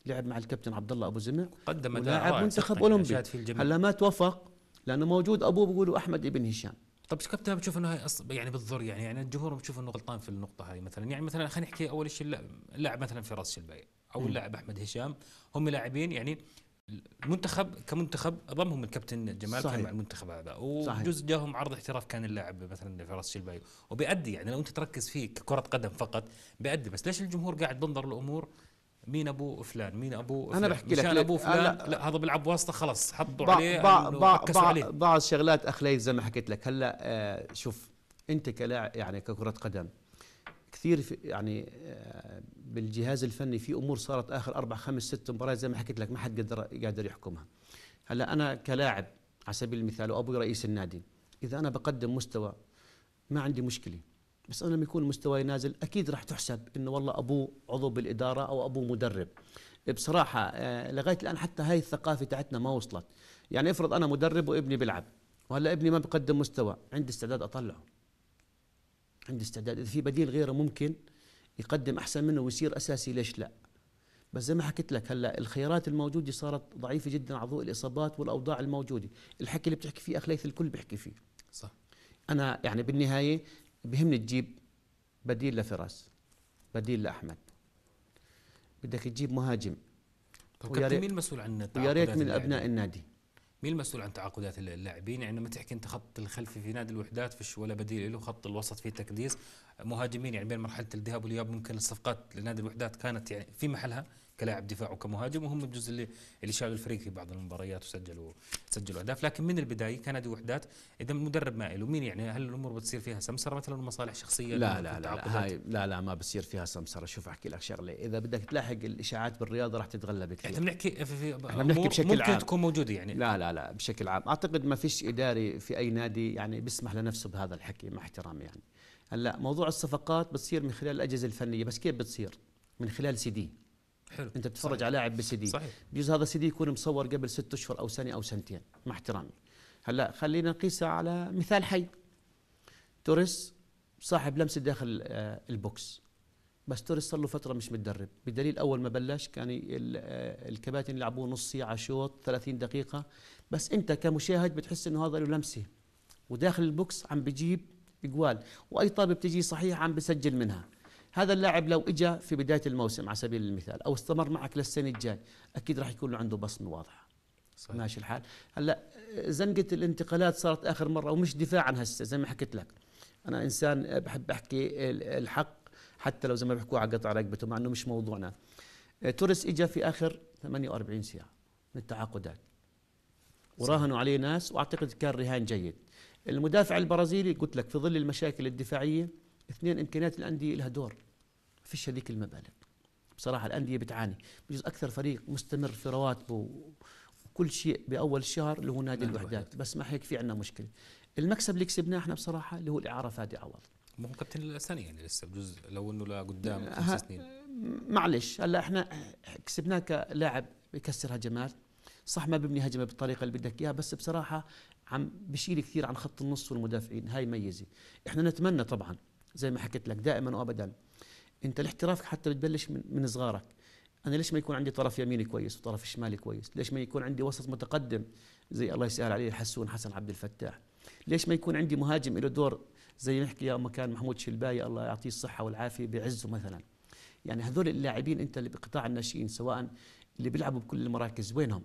B: لعب مع الكابتن عبد الله ابو زمع
A: قدم لاعب منتخب اولمبي هلا
B: ما توفق لانه موجود ابوه بيقولوا احمد ابن هشام
A: طب كابتن بتشوف انه هاي يعني بتضر يعني يعني الجمهور بتشوف انه غلطان في النقطه هاي مثلا يعني مثلا خلينا نحكي اول شيء اللاعب مثلا راس شلباي او اللاعب احمد هشام هم لاعبين يعني المنتخب كمنتخب ضمهم الكابتن جمال صحيح. كان مع المنتخب هذا وجزء جاهم عرض احتراف كان اللاعب مثلا فراس شلبايو وبيأدي يعني لو انت تركز فيه ككره قدم فقط بيأدي بس ليش الجمهور قاعد بنظر الامور مين ابو فلان مين ابو فلان انا بحكي لك مشان ابو فلان لا, لا هذا بيلعب واسطه خلص حطوا عليه بعض بعض عليه
B: بعض الشغلات اخليك زي ما حكيت لك هلا آه شوف انت كلاعب يعني ككره قدم كثير في يعني آه، بالجهاز الفني في امور صارت اخر اربع خمس ست مباريات زي ما حكيت لك ما حد قدر قادر يحكمها. هلا انا كلاعب على سبيل المثال وابوي رئيس النادي اذا انا بقدم مستوى ما عندي مشكله بس انا لما يكون مستواي نازل اكيد راح تحسب انه والله ابوه عضو بالاداره او ابوه مدرب. بصراحه آه، لغايه الان حتى هاي الثقافه تاعتنا ما وصلت. يعني افرض انا مدرب وابني بيلعب وهلا ابني ما بقدم مستوى عندي استعداد اطلعه عندي استعداد اذا في بديل غيره ممكن يقدم احسن منه ويصير اساسي ليش لا بس زي ما حكيت لك هلا الخيارات الموجوده صارت ضعيفه جدا على ضوء الاصابات والاوضاع الموجوده الحكي اللي بتحكي فيه اخليث الكل بيحكي فيه صح انا يعني بالنهايه بهمني تجيب بديل لفراس بديل لاحمد بدك تجيب مهاجم طب مين مسؤول عن ويا ريت من ابناء النادي
A: مين المسؤول عن تعاقدات اللاعبين يعني لما تحكي انت خط الخلفي في نادي الوحدات فيش ولا بديل له خط الوسط فيه تكديس مهاجمين يعني بين مرحله الذهاب والاياب ممكن الصفقات لنادي الوحدات كانت يعني في محلها كلاعب دفاع وكمهاجم وهم الجزء اللي اللي شالوا الفريق في بعض المباريات وسجلوا سجلوا اهداف لكن من البدايه هذه وحدات اذا المدرب ما له مين يعني هل الامور بتصير فيها سمسره مثلا مصالح شخصيه لا لا لا, لا هاي
B: لا لا ما بصير فيها سمسره شوف احكي لك شغله اذا بدك تلاحق الاشاعات بالرياضه راح تتغلب كثير احنا
A: بنحكي في احنا بنحكي بشكل ممكن عام ممكن
B: تكون موجوده يعني لا لا لا بشكل عام اعتقد ما فيش اداري في اي نادي يعني بيسمح لنفسه بهذا الحكي مع احترامي يعني هلا موضوع الصفقات بتصير من خلال الاجهزه الفنيه بس كيف بتصير من خلال سي دي حلو انت بتتفرج على لاعب بسي دي صحيح بجوز هذا سي دي يكون مصور قبل ست اشهر او سنه او سنتين مع احترامي هلا خلينا نقيسها على مثال حي توريس صاحب لمسه داخل آه، البوكس بس توريس صار له فتره مش متدرب بدليل اول ما بلش كان آه، الكباتن يلعبوه نص ساعه شوط 30 دقيقه بس انت كمشاهد بتحس انه هذا له لمسه وداخل البوكس عم بجيب اقوال واي طابه بتجي صحيحه عم بسجل منها هذا اللاعب لو اجى في بدايه الموسم على سبيل المثال او استمر معك للسنه الجاي اكيد راح يكون له عنده بصمه واضحه صحيح. ماشي الحال هلا زنقه الانتقالات صارت اخر مره ومش دفاعا هسه زي ما حكيت لك انا انسان بحب احكي الحق حتى لو زي ما بيحكوا على قطع رقبته مع انه مش موضوعنا آه، توريس اجى في اخر 48 ساعه من التعاقدات وراهنوا عليه ناس واعتقد كان رهان جيد المدافع البرازيلي قلت لك في ظل المشاكل الدفاعيه اثنين امكانيات الانديه لها دور فيش هذيك المبالغ بصراحه الانديه بتعاني بجوز اكثر فريق مستمر في رواتبه وكل شيء باول شهر اللي هو نادي الوحدات بس مع هيك في عندنا مشكله المكسب اللي كسبناه احنا بصراحه اللي هو الاعاره فادي عوض
A: مو كابتن السنه يعني لسه بجوز لو انه لقدام خمس سنين
B: معلش هلا احنا كسبناه كلاعب بكسر هجمات صح ما ببني هجمه بالطريقه اللي بدك اياها بس بصراحه عم بشيل كثير عن خط النص والمدافعين هاي ميزه احنا نتمنى طبعا زي ما حكيت لك دائما وابدا انت الاحتراف حتى بتبلش من, من صغارك انا ليش ما يكون عندي طرف يميني كويس وطرف شمالي كويس ليش ما يكون عندي وسط متقدم زي الله يسهل عليه الحسون حسن عبد الفتاح ليش ما يكون عندي مهاجم له دور زي نحكي يا مكان محمود شلباي الله يعطيه الصحه والعافيه بعزه مثلا يعني هذول اللاعبين انت اللي بقطاع الناشئين سواء اللي بيلعبوا بكل المراكز وينهم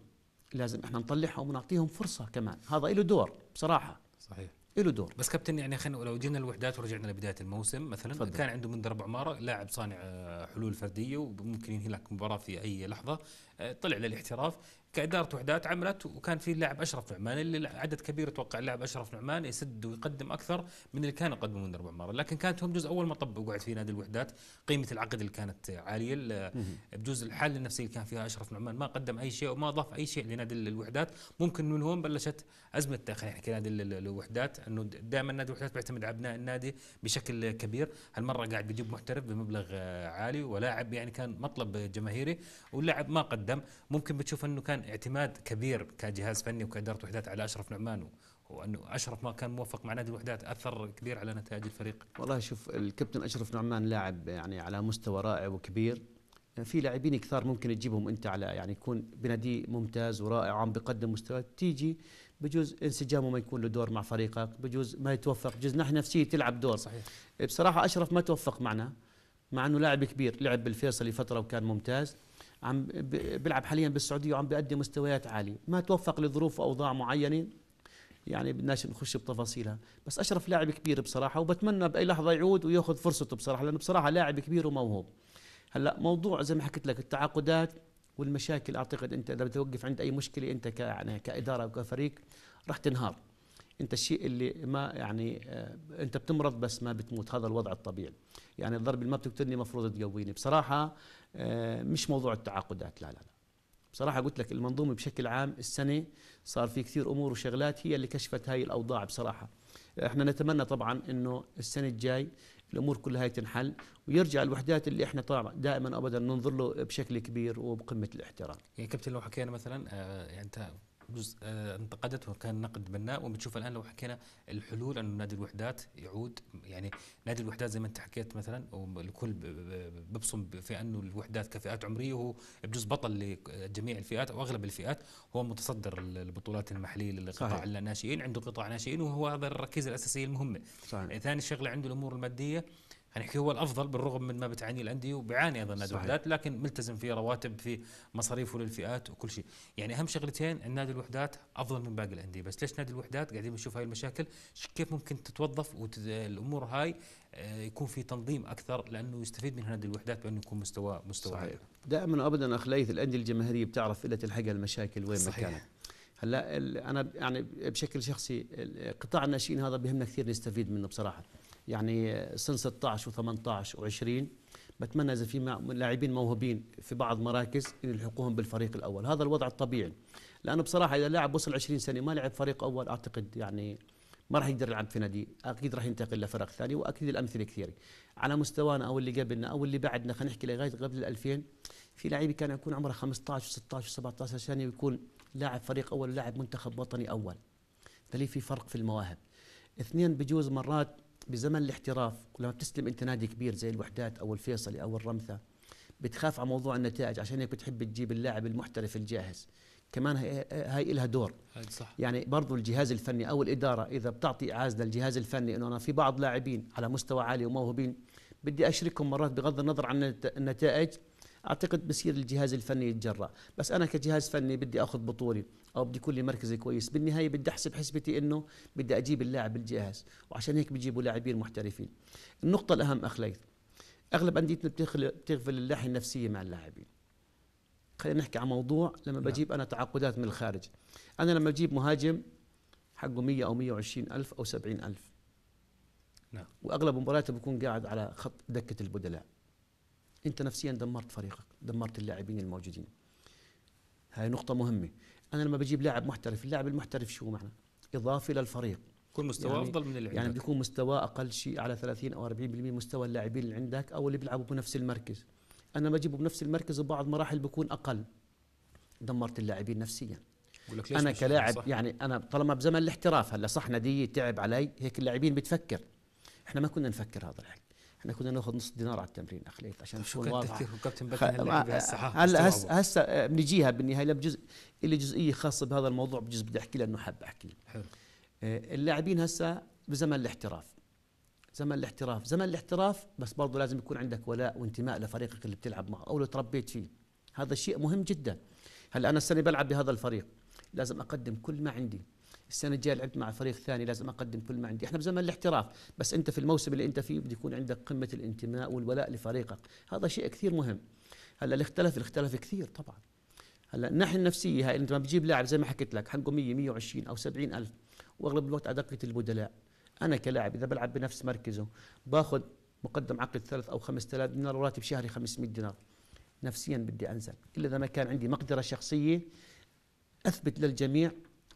B: لازم احنا
A: نطلعهم ونعطيهم فرصه كمان هذا له دور بصراحه صحيح له دور بس كابتن يعني خلينا لو جينا الوحدات ورجعنا لبدايه الموسم مثلا فضل. كان عنده ربع عماره لاعب صانع آه، حلول فرديه وممكن ينهي لك مباراه في اي لحظه آه، طلع للاحتراف كإدارة وحدات عملت وكان في اللاعب أشرف نعمان اللي عدد كبير يتوقع اللاعب أشرف نعمان يسد ويقدم أكثر من اللي كان يقدمه من ربع مرة لكن كانت هم جزء أول ما طبقوا وقعد في نادي الوحدات قيمة العقد اللي كانت عالية بجوز الحالة النفسية اللي كان فيها أشرف نعمان ما قدم أي شيء وما أضاف أي شيء لنادي الوحدات ممكن من هون بلشت أزمة خلينا نحكي نادي الوحدات أنه دائما نادي الوحدات بيعتمد على أبناء النادي بشكل كبير هالمرة قاعد بيجيب محترف بمبلغ عالي ولاعب يعني كان مطلب جماهيري واللاعب ما قدم ممكن بتشوف أنه كان كان اعتماد كبير كجهاز فني وكاداره وحدات على اشرف نعمان وانه اشرف ما كان موفق مع نادي الوحدات اثر كبير على نتائج الفريق
B: والله شوف الكابتن اشرف نعمان لاعب يعني على مستوى رائع وكبير في لاعبين كثار ممكن تجيبهم انت على يعني يكون بنادي ممتاز ورائع وعم بقدم مستوى تيجي بجوز انسجامه ما يكون له دور مع فريقك بجوز ما يتوفق بجوز ناحيه نفسيه تلعب دور صحيح بصراحه اشرف ما توفق معنا مع انه لاعب كبير لعب بالفيصلي فتره وكان ممتاز عم بيلعب حاليا بالسعوديه وعم بيقدم مستويات عاليه ما توفق لظروف واوضاع معينه يعني بدناش نخش بتفاصيلها بس اشرف لاعب كبير بصراحه وبتمنى باي لحظه يعود وياخذ فرصته بصراحه لانه بصراحه لاعب كبير وموهوب هلا موضوع زي ما حكيت لك التعاقدات والمشاكل اعتقد انت اذا بتوقف عند اي مشكله انت ك يعني كاداره وكفريق راح تنهار انت الشيء اللي ما يعني آه، انت بتمرض بس ما بتموت هذا الوضع الطبيعي يعني الضربه اللي ما بتقتلني مفروض تقويني بصراحه آه، مش موضوع التعاقدات لا لا لا بصراحة قلت لك المنظومة بشكل عام السنة صار في كثير أمور وشغلات هي اللي كشفت هاي الأوضاع بصراحة آه، احنا نتمنى طبعا انه السنة الجاي الامور كلها هاي تنحل ويرجع الوحدات اللي احنا طبعا دائما ابدا ننظر له بشكل كبير وبقمه الاحترام.
A: يعني كابتن لو حكينا مثلا آه، يعني انت جزء آه، انتقدته وكان نقد بناء وبتشوف الان لو حكينا الحلول انه نادي الوحدات يعود يعني نادي الوحدات زي ما انت حكيت مثلا والكل ببصم في انه الوحدات كفئات عمريه وهو بجوز بطل لجميع الفئات او اغلب الفئات هو متصدر البطولات المحليه للقطاع الناشئين عنده قطاع ناشئين وهو هذا الركيزه الاساسيه المهمه صحيح. ثاني شغله عنده الامور الماديه يعني هو الافضل بالرغم من ما بتعاني الانديه وبيعاني ايضا نادي الوحدات لكن ملتزم في رواتب في مصاريفه للفئات وكل شيء، يعني اهم شغلتين النادي الوحدات افضل من باقي الانديه، بس ليش نادي الوحدات قاعدين بنشوف هاي المشاكل؟ كيف ممكن تتوظف والامور هاي آه، يكون في تنظيم اكثر لانه يستفيد من نادي الوحدات بانه يكون مستوى مستوى صحيح
B: دائما وابدا اخ ليث الانديه الجماهيريه بتعرف الا تلحق المشاكل وين ما كانت هلا انا يعني بشكل شخصي قطاع الناشئين هذا بهمنا كثير نستفيد منه بصراحه يعني سن 16 و18 و20 بتمنى اذا في لاعبين موهوبين في بعض مراكز يلحقوهم بالفريق الاول هذا الوضع الطبيعي لانه بصراحه اذا لاعب وصل 20 سنه ما لعب فريق اول اعتقد يعني ما راح يقدر يلعب في نادي اكيد راح ينتقل لفرق ثاني واكيد الامثله كثيره على مستوانا او اللي قبلنا او اللي بعدنا خلينا نحكي لغايه قبل ال 2000 في لعيبه كان يكون عمره 15 و16 و17 سنه ويكون لاعب فريق اول ولاعب منتخب وطني اول فلي في فرق في المواهب اثنين بجوز مرات بزمن الاحتراف لما بتستلم انت نادي كبير زي الوحدات او الفيصلي او الرمثه بتخاف على موضوع النتائج عشان هيك بتحب تجيب اللاعب المحترف الجاهز كمان هاي لها دور صح. يعني برضو الجهاز الفني او الاداره اذا بتعطي اعاز للجهاز الفني انه انا في بعض لاعبين على مستوى عالي وموهوبين بدي اشركهم مرات بغض النظر عن النتائج اعتقد بصير الجهاز الفني يتجرأ بس انا كجهاز فني بدي اخذ بطولي او بدي يكون لي مركزي كويس بالنهايه بدي احسب حسبتي انه بدي اجيب اللاعب الجاهز وعشان هيك بيجيبوا لاعبين محترفين النقطه الاهم اخليت اغلب انديتنا بتغفل الناحيه النفسيه مع اللاعبين خلينا نحكي عن موضوع لما نعم. بجيب انا تعاقدات من الخارج انا لما بجيب مهاجم حقه 100 او 120 الف او 70 الف نعم واغلب مبارياته بكون قاعد على خط دكه البدلاء انت نفسيا دمرت فريقك دمرت اللاعبين الموجودين هاي نقطة مهمة انا لما بجيب لاعب محترف اللاعب المحترف شو معنى اضافه للفريق يكون مستوى يعني افضل من اللي عندك يعني بيكون مستوى اقل شيء على 30 او 40% مستوى اللاعبين اللي عندك او اللي بيلعبوا بنفس المركز انا بجيبه بنفس المركز وبعض مراحل بكون اقل دمرت اللاعبين نفسيا
A: لك انا كلاعب صح.
B: يعني انا طالما بزمن الاحتراف هلا صح نادي تعب علي هيك اللاعبين بتفكر احنا ما كنا نفكر هذا الحكي احنا كنا ناخذ نص دينار على التمرين اخليت عشان شو كان تفكيركم كابتن بدر هلا آه، هسه هسه بنجيها بالنهايه بجزء اللي جزئيه خاصه بهذا الموضوع بجزء بدي احكي لانه حاب احكي حلو آه، اللاعبين هسه بزمن الاحتراف زمن الاحتراف زمن الاحتراف بس برضه لازم يكون عندك ولاء وانتماء لفريقك اللي بتلعب معه او اللي تربيت فيه هذا الشيء مهم جدا هلا انا السنه بلعب بهذا الفريق لازم اقدم كل ما عندي السنه الجايه لعبت مع فريق ثاني لازم اقدم كل ما عندي احنا بزمن الاحتراف بس انت في الموسم اللي انت فيه بده يكون عندك قمه الانتماء والولاء لفريقك هذا شيء كثير مهم هلا اللي اختلف اللي اختلف كثير طبعا هلا الناحيه النفسيه هاي انت لما بتجيب لاعب زي ما حكيت لك حقه 100 120 او 70 الف واغلب الوقت ادقه البدلاء انا كلاعب اذا بلعب بنفس مركزه باخذ مقدم عقد ثلاث او 5000 دينار وراتب شهري 500 دينار نفسيا بدي انزل الا اذا ما كان عندي مقدره شخصيه اثبت للجميع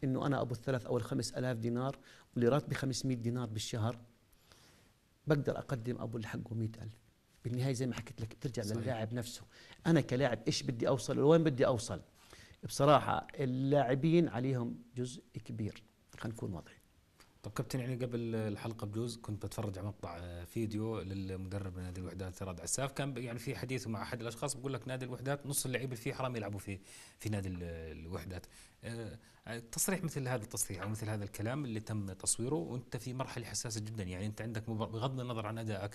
B: انه انا ابو الثلاث او الخمس ألاف دينار واللي راتبي 500 دينار بالشهر بقدر اقدم ابو اللي حقه 100000 بالنهايه زي ما حكيت لك بترجع صحيح. للاعب نفسه انا كلاعب ايش بدي اوصل وين بدي اوصل بصراحه اللاعبين
A: عليهم جزء كبير خلينا نكون واضحين طب كابتن يعني قبل الحلقه بجوز كنت بتفرج على مقطع آه، فيديو للمدرب نادي الوحدات راد عساف كان يعني في حديث مع احد الاشخاص بقول لك نادي الوحدات نص اللعيبه اللي فيه حرام يلعبوا في في نادي الوحدات آه، آه، تصريح مثل هذا التصريح او مثل هذا الكلام اللي تم تصويره وانت في مرحله حساسه جدا يعني انت عندك بغض النظر عن ادائك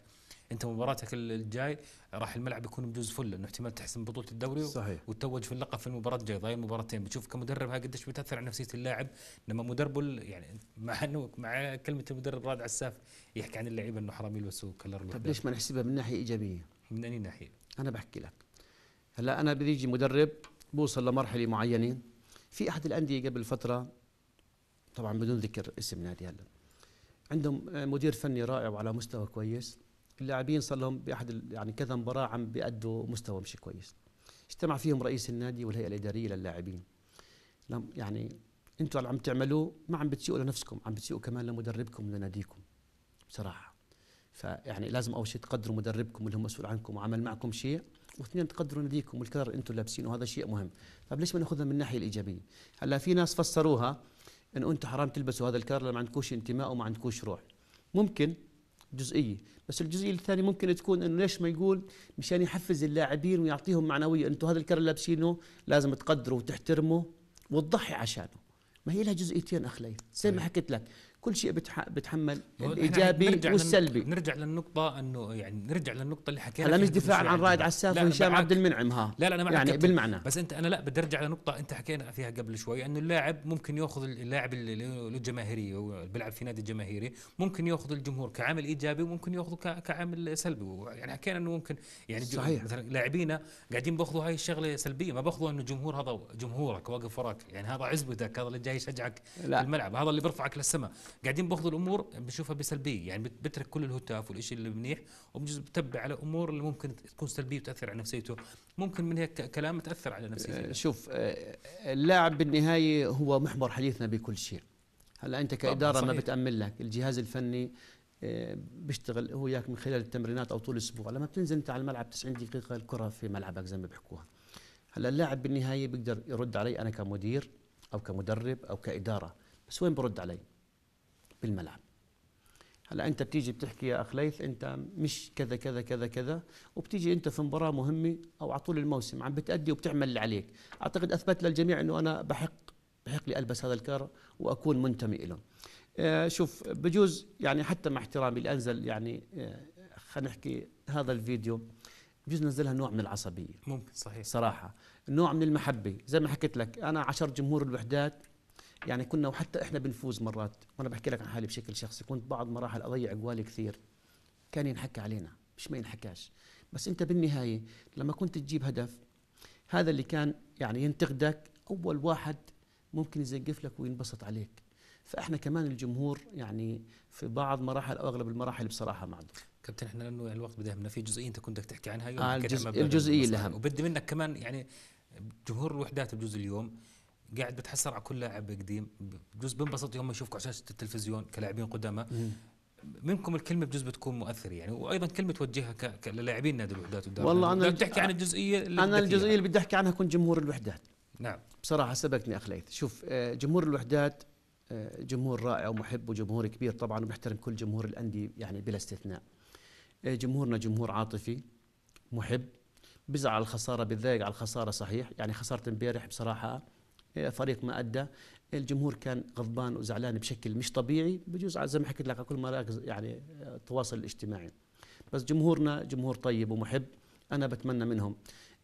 A: انت مباراتك الجاي راح الملعب يكون بجوز فل انه احتمال تحسم بطوله الدوري صحيح. وتتوج في اللقب في المباراه الجايه ضايل مباراتين بتشوف كمدرب قديش بتاثر على نفسيه اللاعب لما مدربه يعني مع انه مع كلمه المدرب راد عساف يحكي عن اللعيبه انه حرام يلبسوا كلر طيب ليش ما نحسبها
B: من ناحيه ايجابيه؟ من اي ناحيه؟ انا بحكي لك هلا انا بدي يجي مدرب بوصل لمرحله معينه في احد الانديه قبل فتره طبعا بدون ذكر اسم نادي هلا عندهم مدير فني رائع وعلى مستوى كويس اللاعبين صار لهم باحد يعني كذا مباراه عم بيأدوا مستوى مش كويس اجتمع فيهم رئيس النادي والهيئه الاداريه للاعبين يعني انتم اللي عم تعملوه ما عم بتسيئوا لنفسكم عم بتسيئوا كمان لمدربكم ولناديكم بصراحه فيعني لازم اول شيء تقدروا مدربكم اللي هو مسؤول عنكم وعمل معكم شيء واثنين تقدروا ناديكم والكرار اللي انتم لابسينه وهذا شيء مهم طيب ليش ما ناخذها من الناحيه الايجابيه هلا في ناس فسروها انه انتم حرام تلبسوا هذا الكرار لما عندكوش انتماء وما عندكوش روح ممكن جزئيه بس الجزئيه الثانيه ممكن تكون انه ليش ما يقول مشان يحفز اللاعبين ويعطيهم معنويه انتم هذا الكرر اللي لابسينه لازم تقدروا وتحترموا وتضحي عشانه ما هي لها جزئيتين اخلي زي ما طيب. حكيت لك كل شيء بتحمل الايجابي نرجع والسلبي
A: نرجع للنقطه انه يعني نرجع للنقطه اللي حكينا هلا مش دفاع عن رائد
B: عساف وهشام عبد المنعم ها لا لا انا معك يعني كابتن. بالمعنى بس
A: انت انا لا بدي ارجع لنقطه انت حكينا فيها قبل شوي انه اللاعب ممكن ياخذ اللاعب الجماهيري بيلعب في نادي جماهيري ممكن ياخذ الجمهور كعامل ايجابي وممكن ياخذه كعامل سلبي يعني حكينا انه ممكن يعني صحيح. مثلا لاعبينا قاعدين باخذوا هاي الشغله سلبيه ما باخذوا انه جمهور هذا جمهورك واقف وراك يعني هذا عزبتك هذا اللي جاي يشجعك لا. الملعب هذا اللي بيرفعك للسماء قاعدين باخذوا الامور بشوفها بسلبيه يعني بترك كل الهتاف والشيء اللي منيح وبجوز بتبع على امور اللي ممكن تكون سلبيه وتاثر على نفسيته ممكن من هيك كلام تاثر على نفسيته أه، شوف
B: أه، اللاعب بالنهايه هو محور حديثنا بكل شيء هلا انت كاداره ما بتامن لك الجهاز الفني أه، بيشتغل هو ياك من خلال التمرينات او طول الاسبوع لما بتنزل انت على الملعب 90 دقيقه الكره في ملعبك زي ما بيحكوها هلا اللاعب بالنهايه بيقدر يرد علي انا كمدير او كمدرب او كاداره بس وين برد علي بالملعب هلا انت بتيجي بتحكي يا اخ ليث انت مش كذا كذا كذا كذا وبتيجي انت في مباراه مهمه او على طول الموسم عم بتادي وبتعمل اللي عليك اعتقد اثبت للجميع انه انا بحق بحق لي البس هذا الكار واكون منتمي له آه شوف بجوز يعني حتى مع احترامي اللي انزل يعني آه خلينا نحكي هذا الفيديو بجوز نزلها نوع من العصبيه ممكن صحيح صراحه نوع من المحبه زي ما حكيت لك انا عشر جمهور الوحدات يعني كنا وحتى احنا بنفوز مرات وانا بحكي لك عن حالي بشكل شخصي كنت بعض مراحل اضيع جوالي كثير كان ينحكى علينا مش ما ينحكاش بس انت بالنهايه لما كنت تجيب هدف هذا اللي كان يعني ينتقدك اول واحد ممكن يزقف لك وينبسط عليك فاحنا كمان الجمهور يعني في بعض مراحل او اغلب المراحل
A: بصراحه معه كابتن احنا لانه الوقت بداهمنا في جزئيه انت كنت بدك تحكي عنها اليوم آه الجزئيه الاهم وبدي منك كمان يعني جمهور الوحدات بجوز اليوم قاعد بتحسر على كل لاعب قديم بجوز بنبسط يوم يشوفكم على شاشه التلفزيون كلاعبين قدامى منكم الكلمه بجوز بتكون مؤثره يعني وايضا كلمه توجهها للاعبين نادي الوحدات والدار والله يعني انا بدي بتحكي عن الجزئيه اللي انا الجزئيه اللي
B: بدي احكي عنها كنت جمهور الوحدات
A: نعم بصراحه سبقني اخليت شوف آه،
B: جمهور الوحدات آه، جمهور رائع ومحب وجمهور كبير طبعا وبحترم كل جمهور الانديه يعني بلا استثناء آه، جمهورنا جمهور عاطفي محب بزعل على الخساره بتضايق على الخساره صحيح يعني خساره امبارح بصراحه فريق إيه، ما ادى الجمهور كان غضبان وزعلان بشكل مش طبيعي بجوز زي ما حكيت لك على كل مراكز يعني التواصل آه، الاجتماعي بس جمهورنا جمهور طيب ومحب انا بتمنى منهم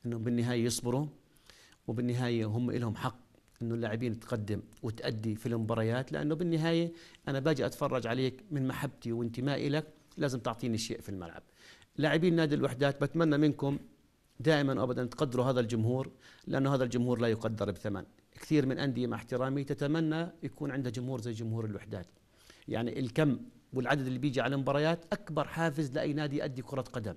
B: انهم بالنهايه يصبروا وبالنهايه هم لهم حق انه اللاعبين تقدم وتأدي في المباريات لانه بالنهايه انا باجي اتفرج عليك من محبتي وانتمائي لك لازم تعطيني شيء في الملعب. لاعبين نادي الوحدات بتمنى منكم دائما وابدا تقدروا هذا الجمهور لانه هذا الجمهور لا يقدر بثمن، كثير من أندية مع احترامي تتمنى يكون عندها جمهور زي جمهور الوحدات يعني الكم والعدد اللي بيجي على المباريات اكبر حافز لاي نادي يؤدي كره قدم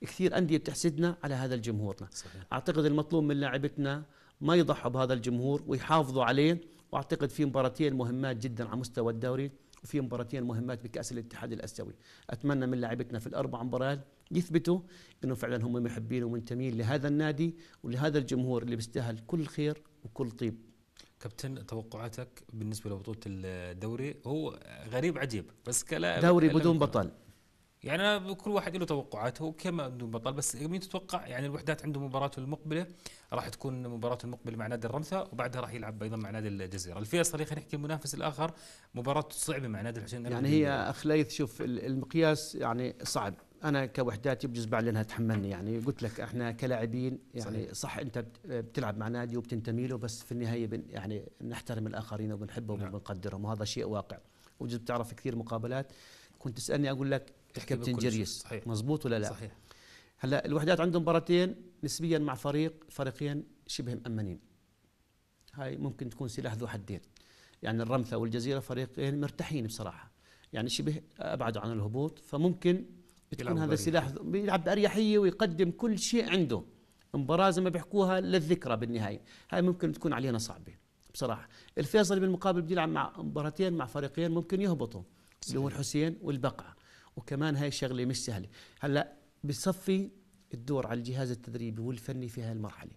B: كثير انديه بتحسدنا على هذا الجمهورنا صحيح. اعتقد المطلوب من لاعبتنا ما يضحوا بهذا الجمهور ويحافظوا عليه واعتقد في مباراتين مهمات جدا على مستوى الدوري وفي مباراتين مهمات بكاس الاتحاد الاسيوي اتمنى من لاعبتنا في الاربع مباريات يثبتوا انه فعلا هم محبين ومنتمين لهذا
A: النادي ولهذا الجمهور اللي بيستاهل كل خير وكل طيب كابتن توقعاتك بالنسبه لبطوله الدوري هو غريب عجيب بس كلا دوري بدون بطل يعني كل واحد له توقعاته كما بدون بطل بس مين تتوقع يعني الوحدات عنده مباراته المقبله راح تكون مباراته المقبله مع نادي الرمثا وبعدها راح يلعب ايضا مع نادي الجزيره الفيصلي خلينا نحكي المنافس الاخر مباراته صعبه مع نادي الحسين يعني هي
B: اخليث شوف المقياس يعني صعب انا كوحدات يبجز بعد انها تحملني يعني قلت لك احنا كلاعبين يعني صح انت بتلعب مع نادي وبتنتمي له بس في النهايه بن يعني نحترم الاخرين وبنحبهم نعم. وبنقدرهم وهذا شيء واقع وجد بتعرف كثير مقابلات كنت تسالني اقول لك كابتن جريس مزبوط ولا لا صحيح. هلا الوحدات عندهم مباراتين نسبيا مع فريق فريقين شبه مأمنين هاي ممكن تكون سلاح ذو حدين يعني الرمثة والجزيرة فريقين مرتاحين بصراحة يعني شبه أبعدوا عن الهبوط فممكن بتكون هذا السلاح بيلعب باريحيه ويقدم كل شيء عنده مباراه زي ما بيحكوها للذكرى بالنهايه هاي ممكن تكون علينا صعبه بصراحه الفيصلي بالمقابل بده يلعب مع مباراتين مع فريقين ممكن يهبطوا اللي هو الحسين والبقعه وكمان هاي الشغله مش سهله هلا بصفي الدور على الجهاز التدريبي والفني في هاي المرحله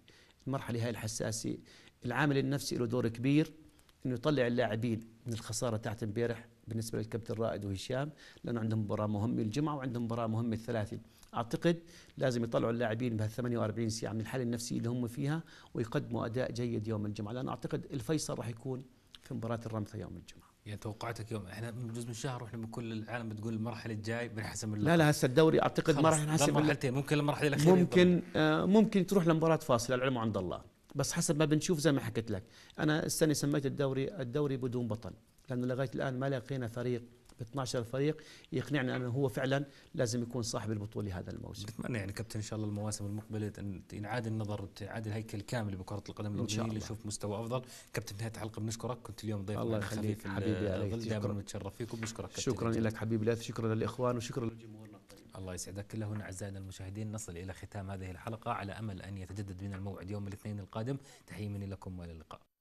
B: المرحله هاي الحساسه العامل النفسي له دور كبير انه يطلع اللاعبين من الخساره تاعت امبارح بالنسبه للكابتن رائد وهشام لانه عندهم مباراه مهمه الجمعه وعندهم مباراه مهمه الثلاثاء اعتقد لازم يطلعوا اللاعبين بهال 48 ساعه من الحاله النفسيه اللي هم فيها ويقدموا اداء جيد يوم الجمعه لانه اعتقد الفيصل راح يكون في مباراه الرمثه يوم الجمعه
A: يعني توقعاتك يوم احنا بجوز من شهر واحنا بكل العالم بتقول المرحله الجاي بنحسم لا لا هسه الدوري اعتقد ما راح ينحسب مرحلتين ممكن المرحله الاخيره ممكن
B: آه ممكن تروح لمباراه فاصله العلم عند الله بس حسب ما بنشوف زي ما حكيت لك انا السنه سميت الدوري الدوري بدون بطل لانه لغايه الان ما لقينا فريق ب 12 فريق يقنعنا انه
A: هو فعلا لازم يكون صاحب البطوله هذا الموسم. بتمنى يعني كابتن ان شاء الله المواسم المقبله ان ينعاد النظر وتعاد الهيكل الكامل بكره القدم الاردنيه نشوف مستوى افضل. كابتن نهايه الحلقه بنشكرك كنت اليوم ضيف الله يخليك حبيبي يا دائما متشرف فيك وبنشكرك شكرا لك
B: حبيبي شكرا للاخوان
A: وشكرا للجمهور الله يسعدك كلهن أعزائنا المشاهدين نصل إلى ختام هذه الحلقة على أمل أن يتجدد بنا الموعد يوم الاثنين القادم تحيي مني لكم والى اللقاء